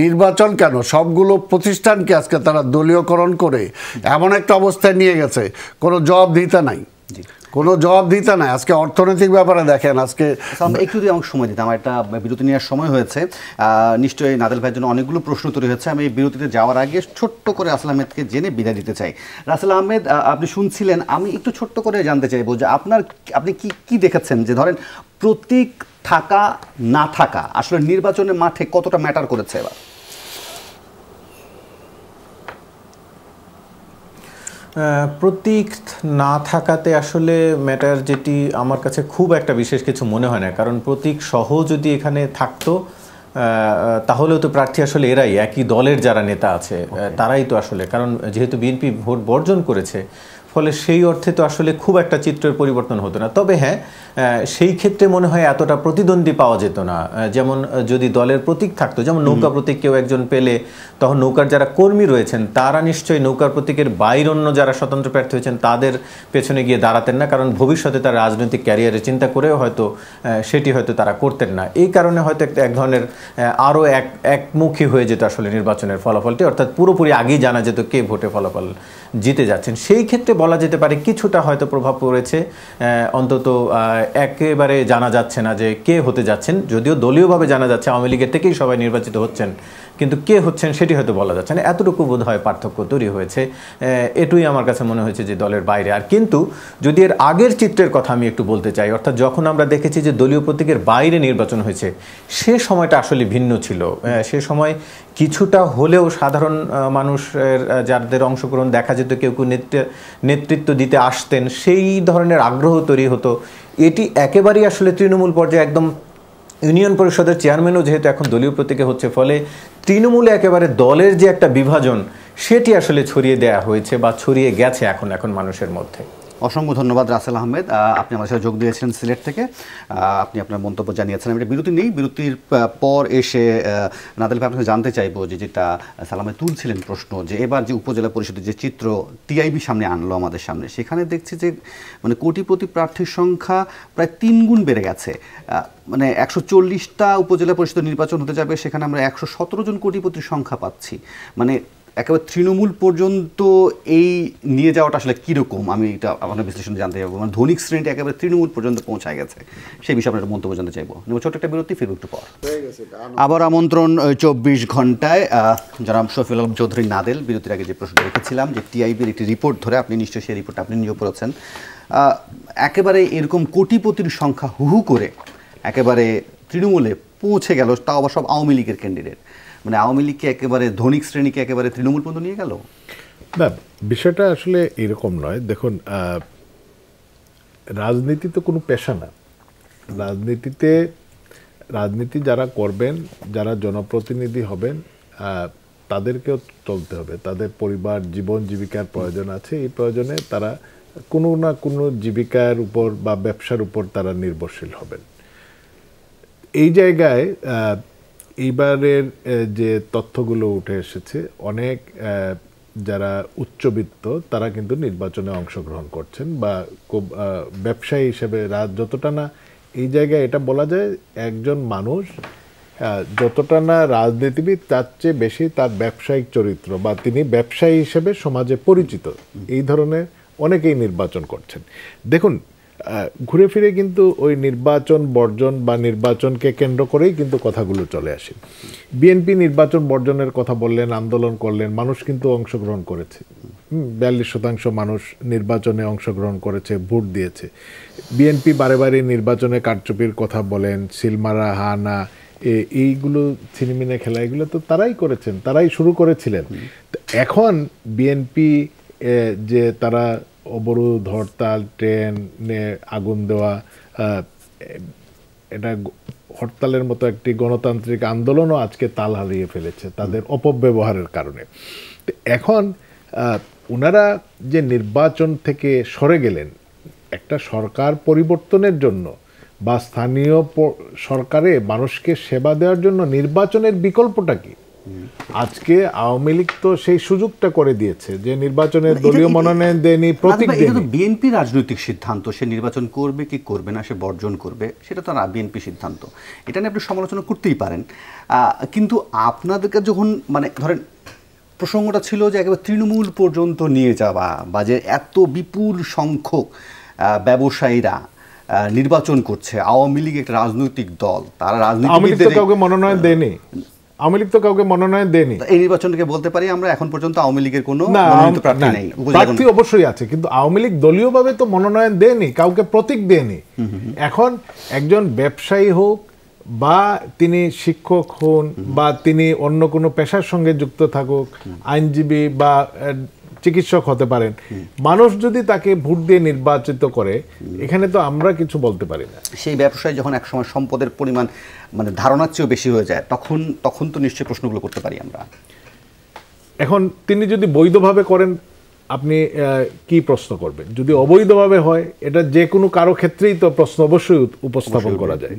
নির্বাচন কেন সবগুলো প্রতিষ্ঠানকে আজকে তারা দলীয়করণ করে এমন একটা অবস্থায় নিয়ে গেছে কোনো দিতে নাই কোনো জবাব দিতে নাই আজকে অর্থনৈতিক ব্যাপারে দেখেন আজকে একটু যদি আমাকে সময় দিতে আমার একটা বিরতি নেওয়ার সময় হয়েছে নিশ্চয়ই নাদেল ভাইয়ের জন্য অনেকগুলো প্রশ্ন তৈরি হয়েছে আমি এই বিরতিতে যাওয়ার আগে ছোট্ট করে আসলাম আহমেদকে জেনে বিদায় দিতে চাই রাসেল আহমেদ আপনি শুনছিলেন আমি একটু ছোট্ট করে জানতে চাইবো যে আপনার আপনি কি কি দেখেছেন যে ধরেন প্রতীক থাকা না থাকা আসলে নির্বাচনের মাঠে কতটা ম্যাটার করেছে এবার প্রতীক না থাকাতে আসলে ম্যাটার যেটি আমার কাছে খুব একটা বিশেষ কিছু মনে হয় না কারণ প্রতীক সহ যদি এখানে থাকতো তাহলেও তো প্রার্থী আসলে এরাই একই দলের যারা নেতা আছে তারাই তো আসলে কারণ যেহেতু বিএনপি ভোট বর্জন করেছে ফলে সেই অর্থে তো আসলে খুব একটা চিত্রের পরিবর্তন হতো না তবে হ্যাঁ সেই ক্ষেত্রে মনে হয় এতটা প্রতিদ্বন্দ্বী পাওয়া যেত না যেমন যদি দলের প্রতীক থাকতো যেমন নৌকা প্রতীক কেউ একজন পেলে তখন নৌকার যারা কর্মী রয়েছেন তারা নিশ্চয়ই নৌকার প্রতীকের বাইর অন্য যারা স্বতন্ত্র প্রার্থী হয়েছেন তাদের পেছনে গিয়ে দাঁড়াতেন না কারণ ভবিষ্যতে তার রাজনৈতিক ক্যারিয়ারে চিন্তা করেও হয়তো সেটি হয়তো তারা করতেন না এই কারণে হয়তো এক ধরনের আরও এক একমুখী হয়ে যেত আসলে নির্বাচনের ফলাফলটি অর্থাৎ পুরোপুরি আগেই জানা যেত কে ভোটে ফলাফল জিতে যাচ্ছেন সেই ক্ষেত্রে বলা যেতে পারে কিছুটা হয়তো প্রভাব পড়েছে অন্তত একেবারে জানা যাচ্ছে না যে কে হতে যাচ্ছেন যদিও দলীয়ভাবে জানা যাচ্ছে আওয়ামী লীগের থেকেই সবাই নির্বাচিত হচ্ছেন কিন্তু কে হচ্ছেন সেটি হয়তো বলা যাচ্ছে না এতটুকু বোধ হয় পার্থক্য তৈরি হয়েছে এটুই আমার কাছে মনে হয়েছে যে দলের বাইরে আর কিন্তু যদি এর আগের চিত্রের কথা আমি একটু বলতে চাই অর্থাৎ যখন আমরা দেখেছি যে দলীয় প্রতীকের বাইরে নির্বাচন হয়েছে সে সময়টা আসলে ভিন্ন ছিল সে সময় কিছুটা হলেও সাধারণ মানুষের যাদের অংশগ্রহণ দেখা যেত কেউ কেউ নেতৃত্ব দিতে আসতেন সেই ধরনের আগ্রহ তৈরি হতো এটি একেবারেই আসলে তৃণমূল পর্যায়ে একদম ইউনিয়ন পরিষদের চেয়ারম্যানও যেহেতু এখন দলীয় প্রতীকে হচ্ছে ফলে তৃণমূলে একেবারে দলের যে একটা বিভাজন সেটি আসলে ছড়িয়ে দেয়া হয়েছে বা ছড়িয়ে গেছে এখন এখন মানুষের মধ্যে অসংখ্য ধন্যবাদ রাসেল আহমেদ আপনি আমার সাথে যোগ দিয়েছিলেন সিলেট থেকে আপনি আপনার মন্তব্য জানিয়েছেন এটা বিরতি নেই বিরতির পর এসে নাদাল ভাই আপনাকে জানতে চাইবো যে যেটা সালামে তুলছিলেন প্রশ্ন যে এবার যে উপজেলা পরিষদের যে চিত্র টিআইবি সামনে আনলো আমাদের সামনে সেখানে দেখছি যে মানে কোটিপতি প্রার্থীর সংখ্যা প্রায় তিন গুণ বেড়ে গেছে মানে একশো চল্লিশটা উপজেলা পরিষদ নির্বাচন হতে যাবে সেখানে আমরা একশো সতেরো জন কোটিপতির সংখ্যা পাচ্ছি মানে একেবারে তৃণমূল পর্যন্ত এই নিয়ে যাওয়াটা আসলে কীরকম আমি এটা আপনার বিশ্লেষণ জানতে চাইবো মানে ধনিক শ্রেণীটা একেবারে তৃণমূল পর্যন্ত পৌঁছায় গেছে সেই বিষয়ে আপনার মন্তব্য জানতে চাইবো ছোট একটা বিরতি ফিরব একটু পর আবার আমন্ত্রণ চব্বিশ ঘন্টায় যারা শফিল আলম চৌধুরী নাদেল বিরতির আগে যে প্রশ্ন রেখেছিলাম যে টিআইবির একটি রিপোর্ট ধরে আপনি নিশ্চয়ই সেই রিপোর্ট আপনি নিয়েও পড়েছেন একেবারে এরকম কোটিপতির সংখ্যা হুহু করে একেবারে তৃণমূলে পৌঁছে গেল তাও আবার সব আওয়ামী লীগের ক্যান্ডিডেট মানে আওয়ামী লীগকে একেবারে ধনিক শ্রেণীকে একেবারে তৃণমূল পর্যন্ত নিয়ে গেল না বিষয়টা আসলে এরকম নয় দেখুন রাজনীতি তো কোনো পেশা না রাজনীতিতে রাজনীতি যারা করবেন যারা জনপ্রতিনিধি হবেন তাদেরকেও চলতে হবে তাদের পরিবার জীবন জীবিকার প্রয়োজন আছে এই প্রয়োজনে তারা কোনো না কোনো জীবিকার উপর বা ব্যবসার উপর তারা নির্ভরশীল হবেন এই জায়গায় এইবারের যে তথ্যগুলো উঠে এসেছে অনেক যারা উচ্চবিত্ত তারা কিন্তু নির্বাচনে অংশগ্রহণ করছেন বা খুব ব্যবসায়ী হিসেবে রাত যতটা না এই জায়গায় এটা বলা যায় একজন মানুষ যতটা না রাজনীতিবিদ তার চেয়ে বেশি তার ব্যবসায়িক চরিত্র বা তিনি ব্যবসায়ী হিসেবে সমাজে পরিচিত এই ধরনের অনেকেই নির্বাচন করছেন দেখুন ঘুরে ফিরে কিন্তু ওই নির্বাচন বর্জন বা নির্বাচনকে কেন্দ্র করেই কিন্তু কথাগুলো চলে আসে বিএনপি নির্বাচন বর্জনের কথা বললেন আন্দোলন করলেন মানুষ কিন্তু অংশগ্রহণ করেছে বিয়াল্লিশ শতাংশ মানুষ নির্বাচনে অংশগ্রহণ করেছে ভোট দিয়েছে বিএনপি বারে বারে নির্বাচনে কারচুপির কথা বলেন সিলমারা হানা এইগুলো ছিনিমিনে খেলা এগুলো তো তারাই করেছেন তারাই শুরু করেছিলেন এখন বিএনপি যে তারা অবরোধ হরতাল ট্রেনে আগুন দেওয়া এটা হরতালের মতো একটি গণতান্ত্রিক আন্দোলনও আজকে তাল হারিয়ে ফেলেছে তাদের অপব্যবহারের কারণে এখন ওনারা যে নির্বাচন থেকে সরে গেলেন একটা সরকার পরিবর্তনের জন্য বা স্থানীয় সরকারে মানুষকে সেবা দেওয়ার জন্য নির্বাচনের বিকল্পটা কী আজকে আওয়ামী লীগ তো সেই সুযোগটা করে দিয়েছে যে নির্বাচনের মানে দলীয় মনোনয়ন দেয়নি আচ্ছা, প্রতীক দেয়নি বিএনপি রাজনৈতিক সিদ্ধান্ত সে নির্বাচন করবে কি করবে না সে বর্জন করবে সেটা তো না বিএনপি সিদ্ধান্ত এটা নিয়ে আপনি সমালোচনা করতেই পারেন কিন্তু আপনাদেরকে যখন মানে ধরেন প্রসঙ্গটা ছিল যে একেবারে তৃণমূল পর্যন্ত নিয়ে যাওয়া বা যে এত বিপুল সংখ্যক ব্যবসায়ীরা নির্বাচন করছে আওয়ামী লীগ একটা রাজনৈতিক দল তারা রাজনীতি মনোনয়ন দেয়নি আওয়ামী লীগ তো কাউকে মনোনয়ন দেয়নি এই নির্বাচনকে বলতে পারি আমরা এখন পর্যন্ত আওয়ামী লীগের কোনো প্রার্থী অবশ্যই আছে কিন্তু আওয়ামী লীগ ভাবে তো মনোনয়ন দেয়নি কাউকে প্রতীক দেয়নি এখন একজন ব্যবসায়ী হোক বা তিনি শিক্ষক হন বা তিনি অন্য কোনো পেশার সঙ্গে যুক্ত থাকুক আইনজীবী বা চিকিৎসক হতে পারেন মানুষ যদি তাকে ভোট দিয়ে নির্বাচিত করে এখানে তো আমরা কিছু বলতে পারি না সেই ব্যবসায় যখন একসময় সম্পদের পরিমাণ মানে ধারণার চেয়েও বেশি হয়ে যায় তখন তখন তো নিশ্চয়ই প্রশ্নগুলো করতে পারি আমরা এখন তিনি যদি বৈধভাবে করেন আপনি কি প্রশ্ন করবেন যদি অবৈধভাবে হয় এটা যে কোনো কারো ক্ষেত্রেই তো প্রশ্ন অবশ্যই উপস্থাপন করা যায়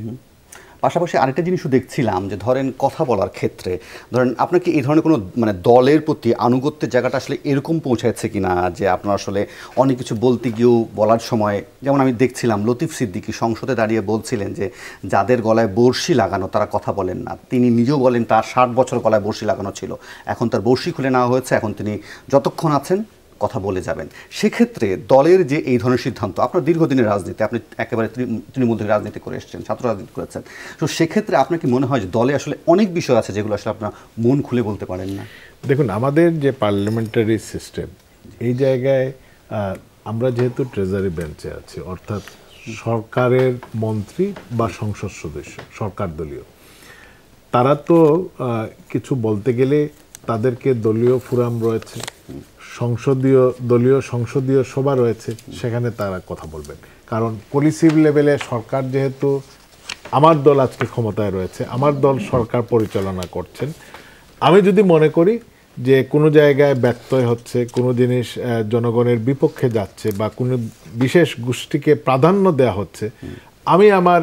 পাশাপাশি আরেকটা জিনিসও দেখছিলাম যে ধরেন কথা বলার ক্ষেত্রে ধরেন আপনার কি এই ধরনের কোনো মানে দলের প্রতি আনুগত্যের জায়গাটা আসলে এরকম পৌঁছাচ্ছে কি না যে আপনার আসলে অনেক কিছু বলতে গিয়েও বলার সময় যেমন আমি দেখছিলাম লতিফ সিদ্দিকি সংসদে দাঁড়িয়ে বলছিলেন যে যাদের গলায় বড়শি লাগানো তারা কথা বলেন না তিনি নিজেও বলেন তার ষাট বছর গলায় বড়শি লাগানো ছিল এখন তার বর্ষি খুলে নেওয়া হয়েছে এখন তিনি যতক্ষণ আছেন কথা বলে যাবেন সেক্ষেত্রে দলের যে এই ধরনের সিদ্ধান্ত আপনার দীর্ঘদিনের রাজনীতি আপনি একেবারে তৃণমূল থেকে রাজনীতি করে এসেছেন ছাত্র রাজনীতি করেছেন তো সেক্ষেত্রে আপনার কি মনে হয় যে দলে আসলে অনেক বিষয় আছে যেগুলো আসলে আপনার মন খুলে বলতে পারেন না দেখুন আমাদের যে পার্লামেন্টারি সিস্টেম এই জায়গায় আমরা যেহেতু ট্রেজারি বেঞ্চে আছি অর্থাৎ সরকারের মন্ত্রী বা সংসদ সদস্য সরকার দলীয় তারা তো কিছু বলতে গেলে তাদেরকে দলীয় ফোরাম রয়েছে সংসদীয় দলীয় সংসদীয় সভা রয়েছে সেখানে তারা কথা বলবেন কারণ পলিসি লেভেলে সরকার যেহেতু আমার দল আজকে ক্ষমতায় রয়েছে আমার দল সরকার পরিচালনা করছেন আমি যদি মনে করি যে কোনো জায়গায় ব্যত্যয় হচ্ছে কোনো জিনিস জনগণের বিপক্ষে যাচ্ছে বা কোনো বিশেষ গোষ্ঠীকে প্রাধান্য দেয়া হচ্ছে আমি আমার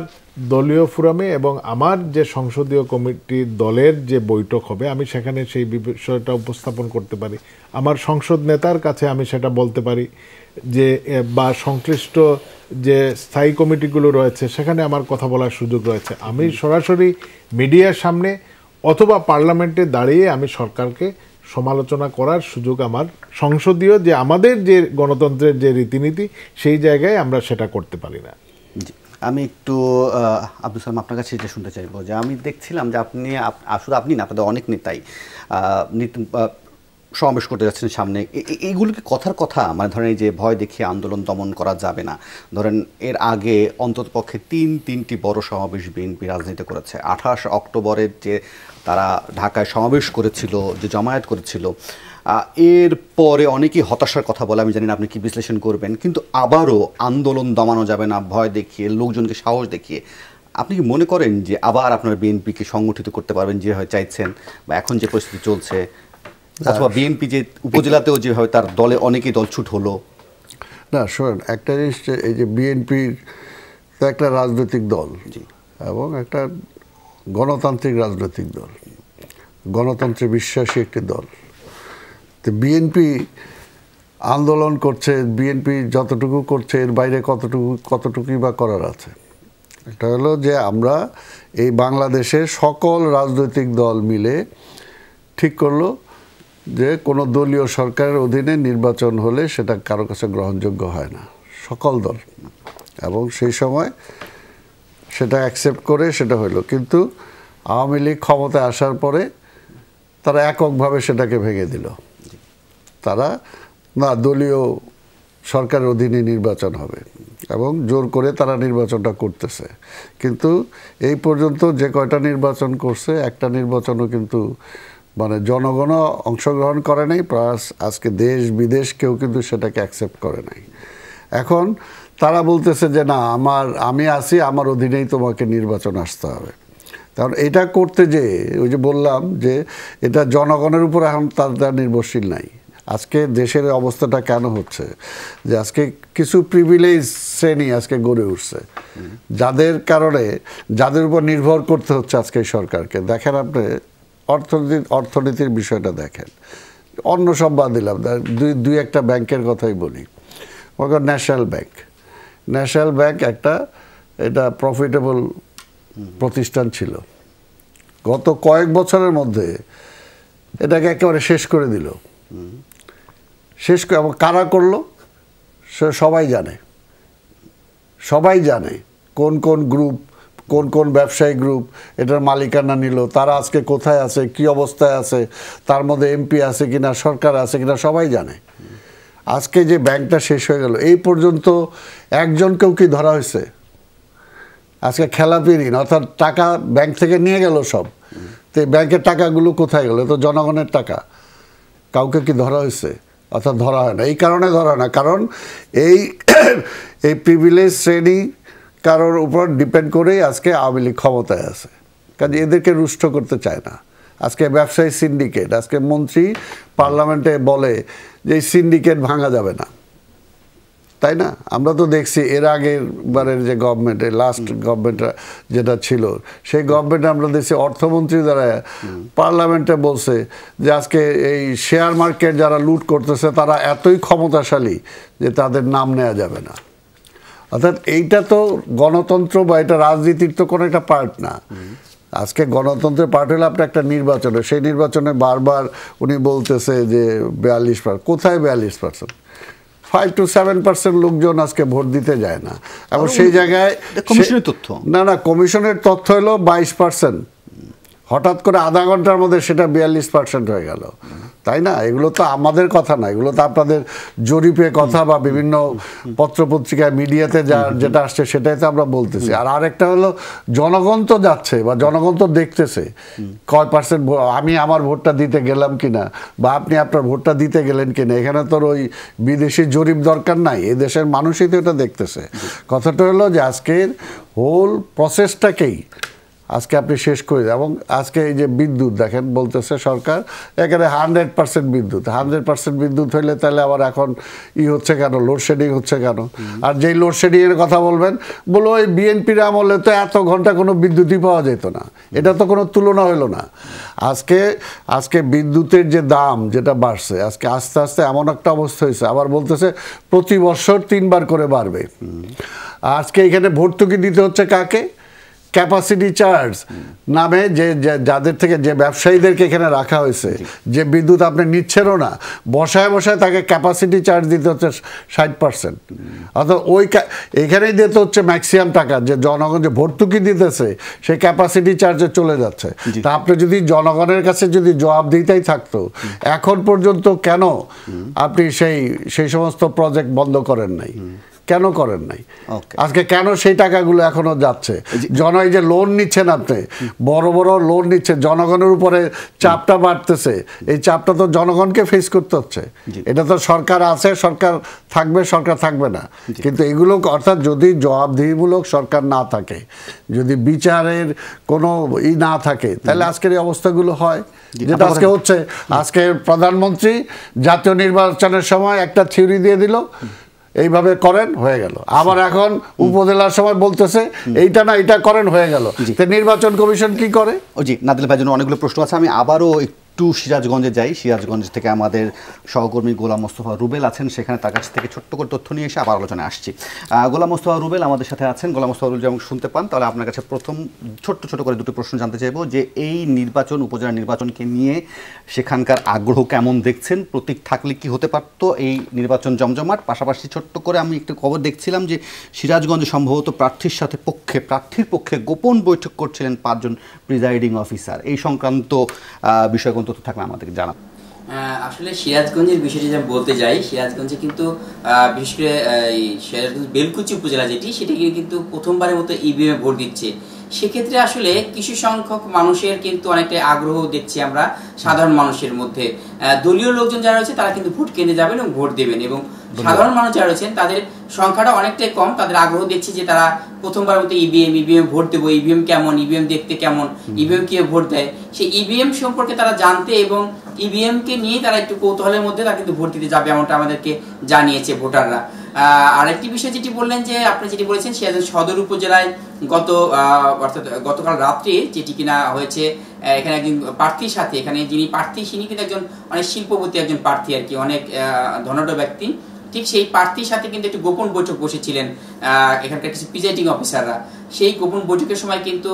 দলীয় ফোরামে এবং আমার যে সংসদীয় কমিটি দলের যে বৈঠক হবে আমি সেখানে সেই বিষয়টা উপস্থাপন করতে পারি আমার সংসদ নেতার কাছে আমি সেটা বলতে পারি যে বা সংশ্লিষ্ট যে স্থায়ী কমিটিগুলো রয়েছে সেখানে আমার কথা বলার সুযোগ রয়েছে আমি সরাসরি মিডিয়ার সামনে অথবা পার্লামেন্টে দাঁড়িয়ে আমি সরকারকে সমালোচনা করার সুযোগ আমার সংসদীয় যে আমাদের যে গণতন্ত্রের যে রীতিনীতি সেই জায়গায় আমরা সেটা করতে পারি না আমি একটু আব্দুল সালাম আপনার কাছে এটা শুনতে চাইবো যে আমি দেখছিলাম যে আপনি শুধু আপনি না আপনাদের অনেক নেতাই সমাবেশ করতে যাচ্ছেন সামনে এইগুলোকে কথার কথা মানে ধরেন যে ভয় দেখিয়ে আন্দোলন দমন করা যাবে না ধরেন এর আগে অন্ততপক্ষে তিন তিনটি বড় সমাবেশ বিএনপি রাজনীতি করেছে আঠাশ অক্টোবরের যে তারা ঢাকায় সমাবেশ করেছিল যে জমায়েত করেছিল এর পরে অনেকেই হতাশার কথা বলে আমি জানি না আপনি কি বিশ্লেষণ করবেন কিন্তু আবারও আন্দোলন দমানো যাবে না ভয় দেখিয়ে লোকজনকে সাহস দেখিয়ে আপনি কি মনে করেন যে আবার আপনার বিএনপিকে সংগঠিত করতে পারবেন যেভাবে চাইছেন বা এখন যে পরিস্থিতি চলছে অথবা বিএনপি যে উপজেলাতেও যেভাবে তার দলে অনেকেই দলছুট হলো না শোনেন একটা জিনিস এই যে বিএনপির তো একটা রাজনৈতিক দল এবং একটা গণতান্ত্রিক রাজনৈতিক দল গণতন্ত্রে বিশ্বাসী একটি দল তো বিএনপি আন্দোলন করছে বিএনপি যতটুকু করছে এর বাইরে কতটুকু কতটুকুই বা করার আছে এটা হলো যে আমরা এই বাংলাদেশে সকল রাজনৈতিক দল মিলে ঠিক করলো যে কোনো দলীয় সরকারের অধীনে নির্বাচন হলে সেটা কারো কাছে গ্রহণযোগ্য হয় না সকল দল এবং সেই সময় সেটা অ্যাকসেপ্ট করে সেটা হলো কিন্তু আওয়ামী লীগ ক্ষমতায় আসার পরে তারা এককভাবে সেটাকে ভেঙে দিল তারা না দলীয় সরকারের অধীনে নির্বাচন হবে এবং জোর করে তারা নির্বাচনটা করতেছে কিন্তু এই পর্যন্ত যে কয়টা নির্বাচন করছে একটা নির্বাচনও কিন্তু মানে জনগণও অংশগ্রহণ করে নাই প্লাস আজকে দেশ বিদেশ কেউ কিন্তু সেটাকে অ্যাকসেপ্ট করে নাই এখন তারা বলতেছে যে না আমার আমি আসি আমার অধীনেই তোমাকে নির্বাচন আসতে হবে কারণ এটা করতে যে ওই যে বললাম যে এটা জনগণের উপর এখন তার নির্ভরশীল নাই আজকে দেশের অবস্থাটা কেন হচ্ছে যে আজকে কিছু প্রিভিলেজ শ্রেণী আজকে গড়ে উঠছে যাদের কারণে যাদের উপর নির্ভর করতে হচ্ছে আজকে সরকারকে দেখেন আপনি অর্থনীতি অর্থনীতির বিষয়টা দেখেন অন্য সব বাদ দিলাম দুই দুই একটা ব্যাংকের কথাই বলি মনে ন্যাশনাল ব্যাংক ন্যাশনাল ব্যাংক একটা এটা প্রফিটেবল প্রতিষ্ঠান ছিল গত কয়েক বছরের মধ্যে এটাকে একেবারে শেষ করে দিল শেষ এবং কারা করলো সে সবাই জানে সবাই জানে কোন কোন গ্রুপ কোন কোন ব্যবসায়ী গ্রুপ এটার মালিকানা নিল তারা আজকে কোথায় আছে কি অবস্থায় আছে তার মধ্যে এমপি আছে কি না সরকার আছে কি না সবাই জানে আজকে যে ব্যাংকটা শেষ হয়ে গেল এই পর্যন্ত একজনকেও কি ধরা হয়েছে আজকে খেলাপি ঋণ অর্থাৎ টাকা ব্যাংক থেকে নিয়ে গেল সব তো ব্যাংকের টাকাগুলো কোথায় গেল তো জনগণের টাকা কাউকে কি ধরা হয়েছে অর্থাৎ ধরা হয় না এই কারণে ধরা না কারণ এই এই প্রিভিলেজ শ্রেণী কারোর উপর ডিপেন্ড করেই আজকে আওয়ামী লীগ ক্ষমতায় আছে কাজে এদেরকে রুষ্ট করতে চায় না আজকে ব্যবসায়ী সিন্ডিকেট আজকে মন্ত্রী পার্লামেন্টে বলে যে সিন্ডিকেট ভাঙা যাবে না তাই না আমরা তো দেখছি এর আগের বারের যে গভর্নমেন্টে লাস্ট গভর্নমেন্ট যেটা ছিল সেই গভর্নমেন্ট আমরা দেখছি অর্থমন্ত্রী দ্বারা পার্লামেন্টে বলছে যে আজকে এই শেয়ার মার্কেট যারা লুট করতেছে তারা এতই ক্ষমতাশালী যে তাদের নাম নেওয়া যাবে না অর্থাৎ এইটা তো গণতন্ত্র বা এটা রাজনীতির তো কোনো একটা পার্ট না আজকে গণতন্ত্রের পার্ট হলে আপনার একটা নির্বাচনে সেই নির্বাচনে বারবার উনি বলতেছে যে বিয়াল্লিশ পার্সেন্ট কোথায় বিয়াল্লিশ percent five two seven percent লোকজন আজকে ভোট দিতে যায় না এবং সেই জায়গায় তথ্য না না কমিশনের তথ্য হলো বাইশ পার্সেন্ট হঠাৎ করে আধা ঘন্টার মধ্যে সেটা বিয়াল্লিশ পার্সেন্ট হয়ে গেল তাই না এগুলো তো আমাদের কথা না এগুলো তো আপনাদের জরিপে কথা বা বিভিন্ন পত্রপত্রিকায় মিডিয়াতে যা যেটা আসছে সেটাই তো আমরা বলতেছি আর আরেকটা হলো জনগণ তো যাচ্ছে বা জনগণ তো দেখতেছে কয় পার্সেন্ট আমি আমার ভোটটা দিতে গেলাম কিনা বা আপনি আপনার ভোটটা দিতে গেলেন কিনা এখানে তোর ওই বিদেশি জরিপ দরকার নাই এ দেশের মানুষই তো এটা দেখতেছে কথাটা হলো যে আজকের হোল প্রসেসটাকেই আজকে আপনি শেষ করে এবং আজকে এই যে বিদ্যুৎ দেখেন বলতেছে সরকার এখানে হান্ড্রেড পার্সেন্ট বিদ্যুৎ হান্ড্রেড পার্সেন্ট বিদ্যুৎ হইলে তাহলে আবার এখন ই হচ্ছে কেন লোডশেডিং হচ্ছে কেন আর যেই লোডশেডিংয়ের কথা বলবেন বলো ওই বিএনপির আমলে তো এত ঘন্টা কোনো বিদ্যুৎই পাওয়া যেত না এটা তো কোনো তুলনা হলো না আজকে আজকে বিদ্যুতের যে দাম যেটা বাড়ছে আজকে আস্তে আস্তে এমন একটা অবস্থা হয়েছে আবার বলতেছে প্রতি বছর তিনবার করে বাড়বে আজকে এখানে ভর্তুকি দিতে হচ্ছে কাকে ক্যাপাসিটি চার্জ নামে যে যাদের থেকে যে ব্যবসায়ীদেরকে এখানে রাখা হয়েছে যে বিদ্যুৎ আপনি নিচ্ছেনও না বসায় বসায় তাকে ক্যাপাসিটি চার্জ দিতে হচ্ছে ষাট পার্সেন্ট অর্থাৎ ওই এখানেই দিতে হচ্ছে ম্যাক্সিমাম টাকা যে জনগণ যে ভর্তুকি দিতেছে সেই ক্যাপাসিটি চার্জে চলে যাচ্ছে তা আপনি যদি জনগণের কাছে যদি জবাব দিতেই থাকতো এখন পর্যন্ত কেন আপনি সেই সেই সমস্ত প্রজেক্ট বন্ধ করেন নাই কেন করেন নাই আজকে কেন সেই টাকাগুলো এখনো যাচ্ছে জন এই যে লোন নিচ্ছেন আপনি বড় বড় লোন নিচ্ছে জনগণের উপরে চাপটা বাড়তেছে এই চাপটা তো জনগণকে ফেস করতে হচ্ছে এটা তো সরকার আছে সরকার থাকবে সরকার থাকবে না কিন্তু এগুলো অর্থাৎ যদি জবাবদিহিমূলক সরকার না থাকে যদি বিচারের কোনো ই না থাকে তাহলে আজকের এই অবস্থাগুলো হয় যেটা আজকে হচ্ছে আজকে প্রধানমন্ত্রী জাতীয় নির্বাচনের সময় একটা থিওরি দিয়ে দিল এইভাবে করেন হয়ে গেল আবার এখন উপজেলার সময় বলতেছে এইটা না এটা করেন হয়ে গেল নির্বাচন কমিশন কি করে জি নাদিল ভাই অনেকগুলো প্রশ্ন আছে আমি আবারও টু সিরাজগঞ্জে যাই সিরাজগঞ্জ থেকে আমাদের সহকর্মী গোলাম মোস্তফা রুবেল আছেন সেখানে তার কাছ থেকে ছোট্ট করে তথ্য নিয়ে এসে আবার আলোচনায় আসছি গোলাম মোস্তফা রুবেল আমাদের সাথে আছেন গোলাম মোস্তফা রুবেল যেমন শুনতে পান তাহলে আপনার কাছে প্রথম ছোট্ট ছোট করে দুটো প্রশ্ন জানতে চাইবো যে এই নির্বাচন উপজেলা নির্বাচনকে নিয়ে সেখানকার আগ্রহ কেমন দেখছেন প্রতীক থাকলে কি হতে পারত এই নির্বাচন জমজমাট পাশাপাশি ছোট্ট করে আমি একটু খবর দেখছিলাম যে সিরাজগঞ্জে সম্ভবত প্রার্থীর সাথে পক্ষে প্রার্থীর পক্ষে গোপন বৈঠক করছিলেন পাঁচজন প্রিজাইডিং অফিসার এই সংক্রান্ত বিষয় তথ্য থাকলে আমাদেরকে জানান আসলে সিরাজগঞ্জের বিষয়টি যেমন বলতে যাই সিরাজগঞ্জে কিন্তু বিশেষ করে সিরাজগঞ্জ বেলকুচি উপজেলা যেটি সেটি কিন্তু প্রথমবারের মতো ইভিএমে ভোট দিচ্ছে সেক্ষেত্রে আসলে কিছু সংখ্যক মানুষের কিন্তু অনেকটাই আগ্রহ দেখছি আমরা সাধারণ মানুষের মধ্যে দলীয় লোকজন যারা রয়েছে তারা কিন্তু ভোট কেন্দ্রে যাবেন এবং ভোট দেবেন এবং সাধারণ মানুষ যারা রয়েছেন তাদের সংখ্যাটা অনেকটাই কম তাদের আগ্রহ দেখছি যে তারা প্রথমবার মতো EVM e EVM e vote দেবো ইভিএম e কেমন ইভিএম দেখতে কেমন ইভিএম কে ভোট দেয় সেই ইভিএম সম্পর্কে তারা জানতে এবং ইভিএম কে নিয়ে তারা একটু কৌতূহলের মধ্যে তারা কিন্তু ভোট দিতে যাবে এমনটা আমাদেরকে জানিয়েছে ভোটাররা আরেকটি বিষয় যেটি বললেন যে আপনি যেটি বলেছেন সিরাজের সদর উপজেলায় গত অর্থাৎ গতকাল রাত্রে যেটি কিনা হয়েছে এখানে একজন প্রার্থীর সাথে এখানে যিনি প্রার্থী তিনি কিন্তু একজন অনেক শিল্পপতি একজন প্রার্থী আর কি অনেক ধনাঢ্য ব্যক্তি ঠিক সেই প্রার্থীর সাথে কিন্তু একটি গোপন বৈঠক বসেছিলেন এখানকার কিছু প্রিজাইডিং অফিসাররা সেই গোপন বৈঠকের সময় কিন্তু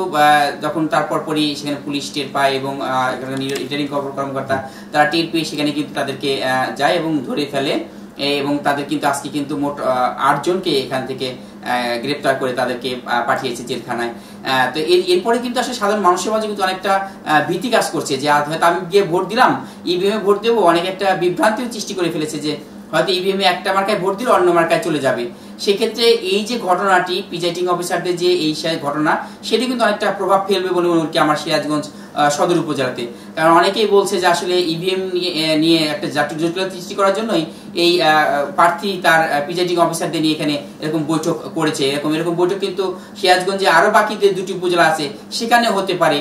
যখন তারপর পরই সেখানে পুলিশ টের পায় এবং এখানকার রিটার্নিং কর্মকর্তা তারা টের পেয়ে সেখানে কিন্তু তাদেরকে যায় এবং ধরে ফেলে এবং তাদের কিন্তু আজকে কিন্তু মোট আটজনকে এখান থেকে গ্রেপ্তার করে তাদেরকে পাঠিয়েছে জেলখানায় তো এরপরে কিন্তু আসলে সাধারণ মানুষের মাঝে কিন্তু অনেকটা ভীতি কাজ করছে যে হয়তো আমি গিয়ে ভোট দিলাম ইভিএমে ভোট দেবো অনেক একটা বিভ্রান্তিও সৃষ্টি করে ফেলেছে যে হয়তো ইভিএমে একটা মার্কায় ভোট দিল অন্য মার্কায় চলে যাবে সেক্ষেত্রে এই যে ঘটনাটি প্রিজাইডিং অফিসারদের যে এই ঘটনা সেটি কিন্তু অনেকটা প্রভাব ফেলবে বলে মনে আমার সিরাজগঞ্জ সদর উপজেলাতে কারণ অনেকেই বলছে যে আসলে ইভিএম e নিয়ে একটা জাতীয় জটিলতা সৃষ্টি করার জন্যই এই প্রার্থী তার প্রিজাইডিং অফিসারদের নিয়ে এখানে এরকম বৈঠক করেছে এরকম এরকম বৈঠক কিন্তু সিরাজগঞ্জে আরও বাকি যে দুটি উপজেলা আছে সেখানে হতে পারে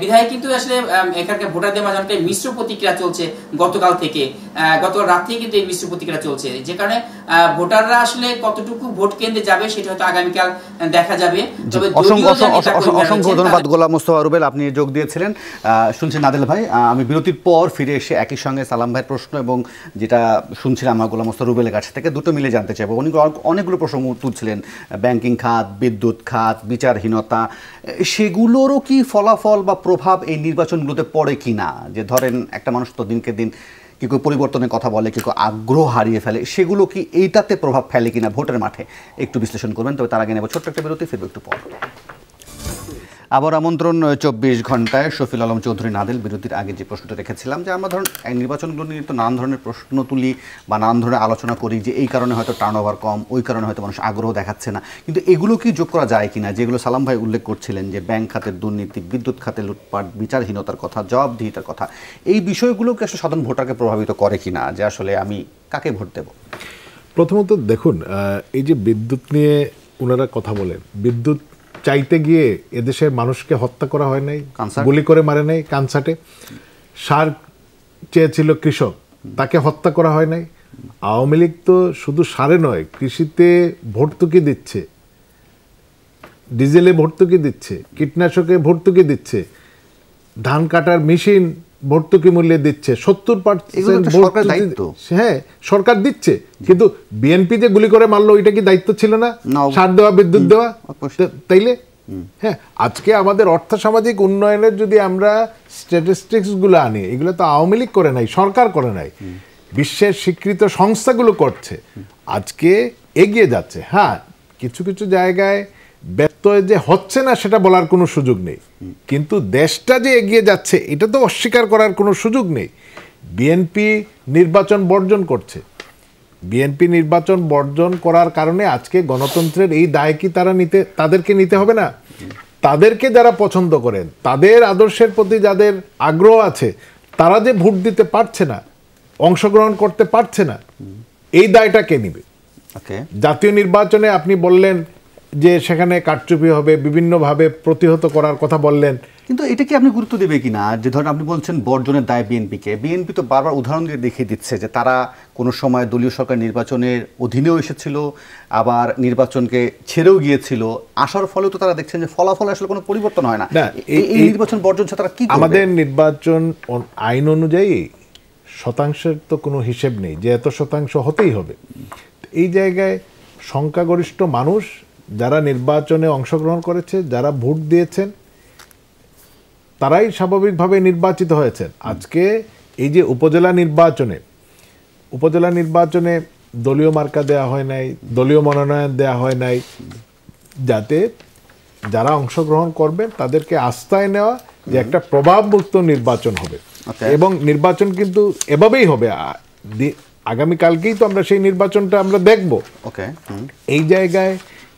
বিধায়ক কিন্তু আসলে এখানকার ভোটারদের মাঝে অনেকটা মিশ্র প্রতিক্রিয়া চলছে গতকাল থেকে গতকাল রাত থেকে কিন্তু এই মিশ্র প্রতিক্রিয়া চলছে যে কারণে ভোটাররা আসলে কতটুকু ভোট কেন্দ্রে যাবে সেটা হয়তো আগামীকাল দেখা যাবে তবে অসংখ্য ধন্যবাদ গোলাম মোস্তফা রুবেল আপনি যোগ দিয়েছিলেন করছিলেন শুনছেন নাদেল ভাই আমি বিরতির পর ফিরে এসে একই সঙ্গে সালাম ভাইয়ের প্রশ্ন এবং যেটা শুনছিলাম আমার গোলাম মোস্তা রুবেলের কাছ থেকে দুটো মিলে জানতে চাইবো উনি অনেকগুলো প্রসঙ্গ তুলছিলেন ব্যাংকিং খাত বিদ্যুৎ খাত বিচারহীনতা সেগুলোরও কি ফলাফল বা প্রভাব এই নির্বাচনগুলোতে পড়ে কি না যে ধরেন একটা মানুষ তো দিনকে দিন কি কেউ পরিবর্তনের কথা বলে কি কেউ আগ্রহ হারিয়ে ফেলে সেগুলো কি এইটাতে প্রভাব ফেলে কিনা ভোটের মাঠে একটু বিশ্লেষণ করবেন তবে তার আগে নেব ছোট্ট একটা বিরতি ফিরবে একটু পর আবার আমন্ত্রণ চব্বিশ ঘন্টায় শফিল আলম চৌধুরী নাদেল বিরতির আগে যে প্রশ্নটা রেখেছিলাম যে আমরা ধরুন নির্বাচনগুলো নিয়ে তো নানান ধরনের প্রশ্ন তুলি বা নানান ধরনের আলোচনা করি যে এই কারণে হয়তো টার্ন ওভার কম ওই কারণে হয়তো মানুষ আগ্রহ দেখাচ্ছে না কিন্তু এগুলো কি যোগ করা যায় কিনা যেগুলো সালাম ভাই উল্লেখ করছিলেন যে ব্যাংক খাতের দুর্নীতি বিদ্যুৎ খাতে লুটপাট বিচারহীনতার কথা জবাবদিহিতার কথা এই বিষয়গুলোকে আসলে সাধারণ ভোটারকে প্রভাবিত করে কিনা যে আসলে আমি কাকে ভোট দেব প্রথমত দেখুন এই যে বিদ্যুৎ নিয়ে ওনারা কথা বলেন বিদ্যুৎ চাইতে গিয়ে এদেশের মানুষকে হত্যা করা হয় নাই গুলি করে মারে নাই কানসাটে সার চেয়েছিল কৃষক তাকে হত্যা করা হয় নাই আওয়ামী লীগ তো শুধু সারে নয় কৃষিতে ভর্তুকি দিচ্ছে ডিজেলে ভর্তুকি দিচ্ছে কীটনাশকে ভর্তুকি দিচ্ছে ধান কাটার মেশিন ভর্তুকি মূল্যে দিচ্ছে সত্তর পার্সেন্ট হ্যাঁ সরকার দিচ্ছে কিন্তু বিএনপি যে গুলি করে মারলো ওইটা কি দায়িত্ব ছিল না সার দেওয়া বিদ্যুৎ দেওয়া তাইলে হ্যাঁ আজকে আমাদের অর্থ সামাজিক উন্নয়নের যদি আমরা গুলো আনি এগুলো তো আওয়ামী লীগ করে নাই সরকার করে নাই বিশ্বের স্বীকৃত সংস্থাগুলো করছে আজকে এগিয়ে যাচ্ছে হ্যাঁ কিছু কিছু জায়গায় ব্যত্যয় যে হচ্ছে না সেটা বলার কোনো সুযোগ নেই কিন্তু দেশটা যে এগিয়ে যাচ্ছে এটা তো অস্বীকার করার কোনো সুযোগ নেই বিএনপি নির্বাচন বর্জন করছে বিএনপি নির্বাচন বর্জন করার কারণে আজকে গণতন্ত্রের এই দায় কি তারা নিতে তাদেরকে নিতে হবে না তাদেরকে যারা পছন্দ করেন তাদের আদর্শের প্রতি যাদের আগ্রহ আছে তারা যে ভোট দিতে পারছে না অংশগ্রহণ করতে পারছে না এই দায়টা কে নিবে জাতীয় নির্বাচনে আপনি বললেন যে সেখানে কারচুপি হবে বিভিন্নভাবে প্রতিহত করার কথা বললেন কিন্তু এটা কি আপনি গুরুত্ব দেবে কি না যে ধরেন আপনি বলছেন বর্জনের দায় বিএনপিকে বিএনপি তো বারবার উদাহরণ দিয়ে দেখিয়ে দিচ্ছে যে তারা কোনো সময় দলীয় সরকার নির্বাচনের অধীনেও এসেছিল আবার নির্বাচনকে ছেড়েও গিয়েছিল আসার ফলে তো তারা দেখছেন যে ফলাফল আসলে কোনো পরিবর্তন হয় না এই নির্বাচন বর্জন ছাড়া কি আমাদের নির্বাচন আইন অনুযায়ী শতাংশের তো কোনো হিসেব নেই যে এত শতাংশ হতেই হবে এই জায়গায় সংখ্যাগরিষ্ঠ মানুষ যারা নির্বাচনে অংশগ্রহণ করেছে যারা ভোট দিয়েছেন তারাই স্বাভাবিকভাবে নির্বাচিত হয়েছেন আজকে এই যে উপজেলা নির্বাচনে উপজেলা নির্বাচনে দলীয় মার্কা দেওয়া হয় নাই দলীয় মনোনয়ন দেওয়া হয় নাই যাতে যারা অংশগ্রহণ করবেন তাদেরকে আস্থায় নেওয়া যে একটা প্রভাবমুক্ত নির্বাচন হবে এবং নির্বাচন কিন্তু এভাবেই হবে আগামীকালকেই তো আমরা সেই নির্বাচনটা আমরা দেখব এই জায়গায়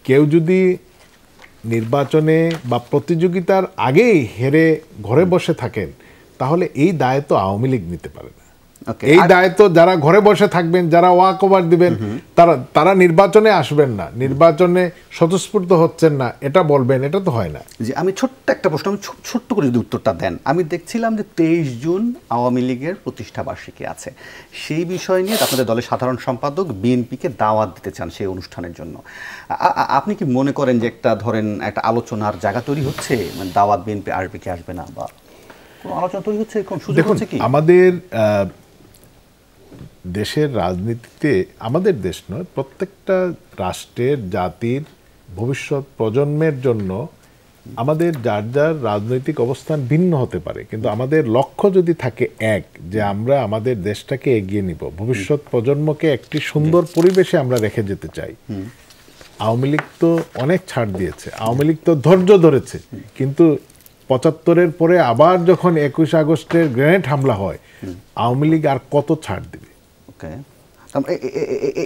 কেউ যদি নির্বাচনে বা প্রতিযোগিতার আগেই হেরে ঘরে বসে থাকেন তাহলে এই দায় তো আওয়ামী লীগ নিতে পারে না এই দায়িত্ব যারা ঘরে বসে থাকবেন যারা ওয়াক ওভার দিবেন তারা তারা নির্বাচনে আসবেন না নির্বাচনে স্বতঃস্ফূর্ত হচ্ছেন না এটা বলবেন এটা তো হয় না যে আমি ছোট্ট একটা প্রশ্ন আমি ছোট্ট করে যদি উত্তরটা দেন আমি দেখছিলাম যে তেইশ জুন আওয়ামী লীগের প্রতিষ্ঠাবার্ষিকী আছে সেই বিষয় নিয়ে আপনাদের দলের সাধারণ সম্পাদক বিএনপিকে দাওয়াত দিতে চান সেই অনুষ্ঠানের জন্য আপনি কি মনে করেন যে একটা ধরেন একটা আলোচনার জায়গা তৈরি হচ্ছে মানে দাওয়াত বিএনপি আসবে কি আসবে না বা আলোচনা তৈরি হচ্ছে এরকম সুযোগ হচ্ছে কি আমাদের দেশের রাজনীতিতে আমাদের দেশ নয় প্রত্যেকটা রাষ্ট্রের জাতির ভবিষ্যৎ প্রজন্মের জন্য আমাদের যার যার রাজনৈতিক অবস্থান ভিন্ন হতে পারে কিন্তু আমাদের লক্ষ্য যদি থাকে এক যে আমরা আমাদের দেশটাকে এগিয়ে নিব ভবিষ্যৎ প্রজন্মকে একটি সুন্দর পরিবেশে আমরা রেখে যেতে চাই আওয়ামী লীগ তো অনেক ছাড় দিয়েছে আওয়ামী লীগ তো ধৈর্য ধরেছে কিন্তু পঁচাত্তরের পরে আবার যখন একুশ আগস্টের গ্রেনেড হামলা হয় আওয়ামী লীগ আর কত ছাড় দিবে ওকে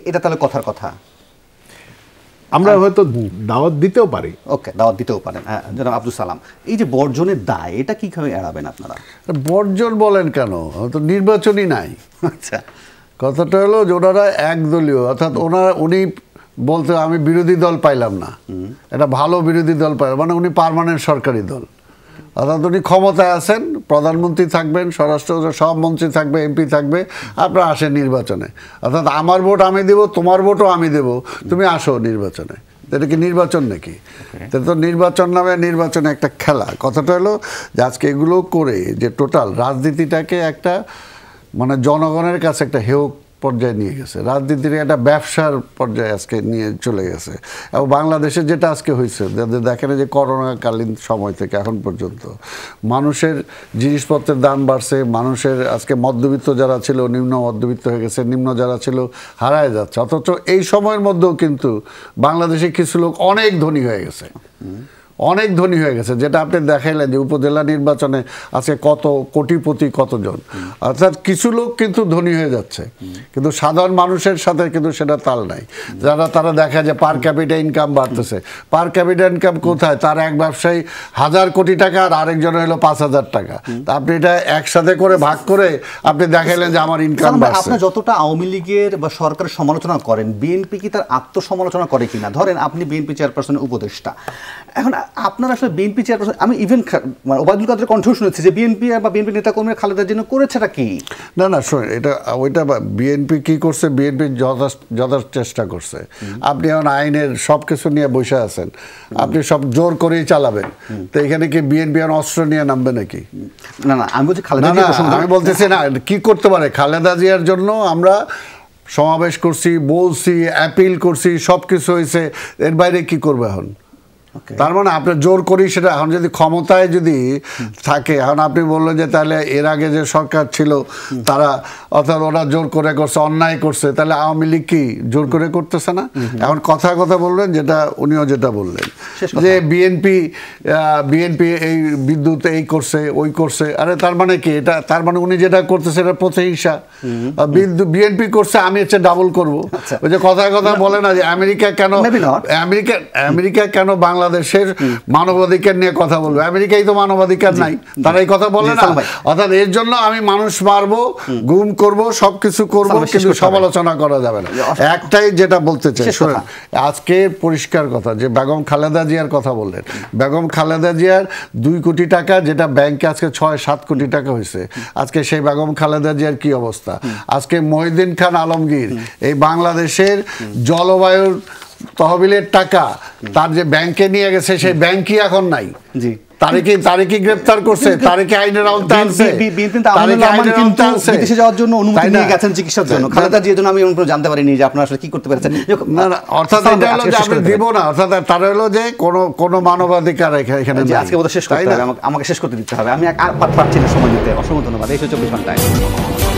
এটা তাহলে কথার কথা আমরা হয়তো দাওয়াত দিতেও পারি ওকে দাওয়াত দিতেও পারেন হ্যাঁ, জনাব আব্দুল সালাম এই যে বর্জনের দায় এটা কীভাবে এড়াবেন আপনারা বর্জন বলেন কেন তো নির্বাচনই নাই আচ্ছা কথাটা হলো যে ওনারা একদলীয় অর্থাৎ ওনারা উনি বলতে আমি বিরোধী দল পাইলাম না এটা ভালো বিরোধী দল পাইলাম মানে উনি পারমানেন্ট সরকারি দল অর্থাৎ উনি ক্ষমতায় আছেন প্রধানমন্ত্রী থাকবেন স্বরাষ্ট্র সব মন্ত্রী থাকবে এমপি থাকবে আপনারা আসেন নির্বাচনে অর্থাৎ আমার ভোট আমি দেব তোমার ভোটও আমি দেব তুমি আসো নির্বাচনে এটা কি নির্বাচন নাকি তো নির্বাচন নামে নির্বাচনে একটা খেলা কথাটা হলো যে আজকে এগুলো করে যে টোটাল রাজনীতিটাকে একটা মানে জনগণের কাছে একটা হেয় পর্যায়ে নিয়ে গেছে রাজনীতির একটা ব্যবসার পর্যায়ে আজকে নিয়ে চলে গেছে এবং বাংলাদেশে যেটা আজকে হয়েছে যাদের দেখেন যে করোনাকালীন সময় থেকে এখন পর্যন্ত মানুষের জিনিসপত্রের দাম বাড়ছে মানুষের আজকে মধ্যবিত্ত যারা ছিল নিম্ন মধ্যবিত্ত হয়ে গেছে নিম্ন যারা ছিল হারায় যাচ্ছে অথচ এই সময়ের মধ্যেও কিন্তু বাংলাদেশে কিছু লোক অনেক ধনী হয়ে গেছে অনেক ধনী হয়ে গেছে যেটা আপনি দেখাইলেন যে উপজেলা নির্বাচনে আজকে কত কোটিপতি কতজন অর্থাৎ কিছু লোক কিন্তু ধনী হয়ে যাচ্ছে কিন্তু সাধারণ মানুষের সাথে কিন্তু সেটা তাল নাই যারা তারা দেখা যায় পার ক্যাপিটা ইনকাম বাড়তেছে পার ক্যাপিটা ইনকাম কোথায় তার এক ব্যবসায়ী হাজার কোটি টাকা আর আরেকজন হলো পাঁচ হাজার টাকা তা আপনি এটা একসাথে করে ভাগ করে আপনি দেখাইলেন যে আমার ইনকাম আপনি যতটা আওয়ামী লীগের বা সরকারের সমালোচনা করেন বিএনপি কি তার আত্মসমালোচনা করে কিনা ধরেন আপনি বিএনপি চেয়ারপারসনের উপদেষ্টা এখন আপনার আসলে বিএনপি চেয়ারপারসন আমি ইভেন মানে ওবায়দুল কাদের কণ্ঠেও শুনেছি যে বিএনপি বা বিএনপি নেতা কর্মীরা খালেদার জন্য করেছে এটা কি না না শোন এটা ওইটা বিএনপি কি করছে বিএনপি যথার চেষ্টা করছে আপনি এখন আইনের সব কিছু নিয়ে বসে আছেন আপনি সব জোর করেই চালাবেন তো এখানে কি বিএনপি এখন অস্ত্র নিয়ে নামবে নাকি না না আমি বলছি খালেদা আমি বলতেছি না কি করতে পারে খালেদা জিয়ার জন্য আমরা সমাবেশ করছি বলছি অ্যাপিল করছি সব কিছু হয়েছে এর বাইরে কি করবে এখন তার মানে আপনি জোর করি সেটা এখন যদি ক্ষমতায় যদি থাকে এখন আপনি বললেন যে তাহলে এর আগে যে সরকার ছিল তারা অর্থাৎ ওরা জোর করে করছে অন্যায় করছে তাহলে আওয়ামী লীগ কি জোর করে করতেছে না এখন কথা কথা বললেন যেটা উনিও যেটা বললেন যে বিএনপি বিএনপি এই বিদ্যুৎ এই করছে ওই করছে আরে তার মানে কি এটা তার মানে উনি যেটা করতেছে এটা পথে হিসা বিদ্যুৎ বিএনপি করছে আমি হচ্ছে ডাবল করব আচ্ছা। ওই যে কথায় কথা বলে না যে আমেরিকা কেন আমেরিকা আমেরিকা কেন বাংলাদেশের মানবাধিকার নিয়ে কথা বলবে আমেরিকায় তো মানবাধিকার নাই তারা এই কথা বলে না অর্থাৎ এর জন্য আমি মানুষ মারবো গুম করব সব কিছু করবো কিন্তু সমালোচনা করা যাবে না একটাই যেটা বলতে চাই আজকে পরিষ্কার কথা যে বেগম খালেদা জিয়ার কথা বললেন বেগম খালেদা জিয়ার দুই কোটি টাকা যেটা ব্যাংকে আজকে ছয় সাত কোটি টাকা হয়েছে আজকে সেই বেগম খালেদা জিয়ার কি অবস্থা আজকে মহিউদ্দিন খান আলমগীর এই বাংলাদেশের জলবায়ুর তহবিলের টাকা তার যে ব্যাংকে নিয়ে গেছে সেই ব্যাংকই এখন নাই জি তারেকে তারেকে গ্রেফতার করছে তারেকে আইনের আওতায় আনছে তারেকে আইনের আওতায় আনছে বিদেশে যাওয়ার জন্য অনুমতি নিয়ে গেছেন চিকিৎসার জন্য খালেদা জিয়ার জন্য আমি এমন জানতে পারিনি যে আপনারা আসলে কি করতে পারছেন না অর্থাৎ এটা হলো যে দিব না অর্থাৎ তার হলো যে কোন কোন মানবাধিকার এখানে আজকে বোধহয় শেষ করতে হবে আমাকে শেষ করতে দিতে হবে আমি আর পারছি না সময় দিতে অসংখ্য ধন্যবাদ এই চব্বিশ ঘন্টায়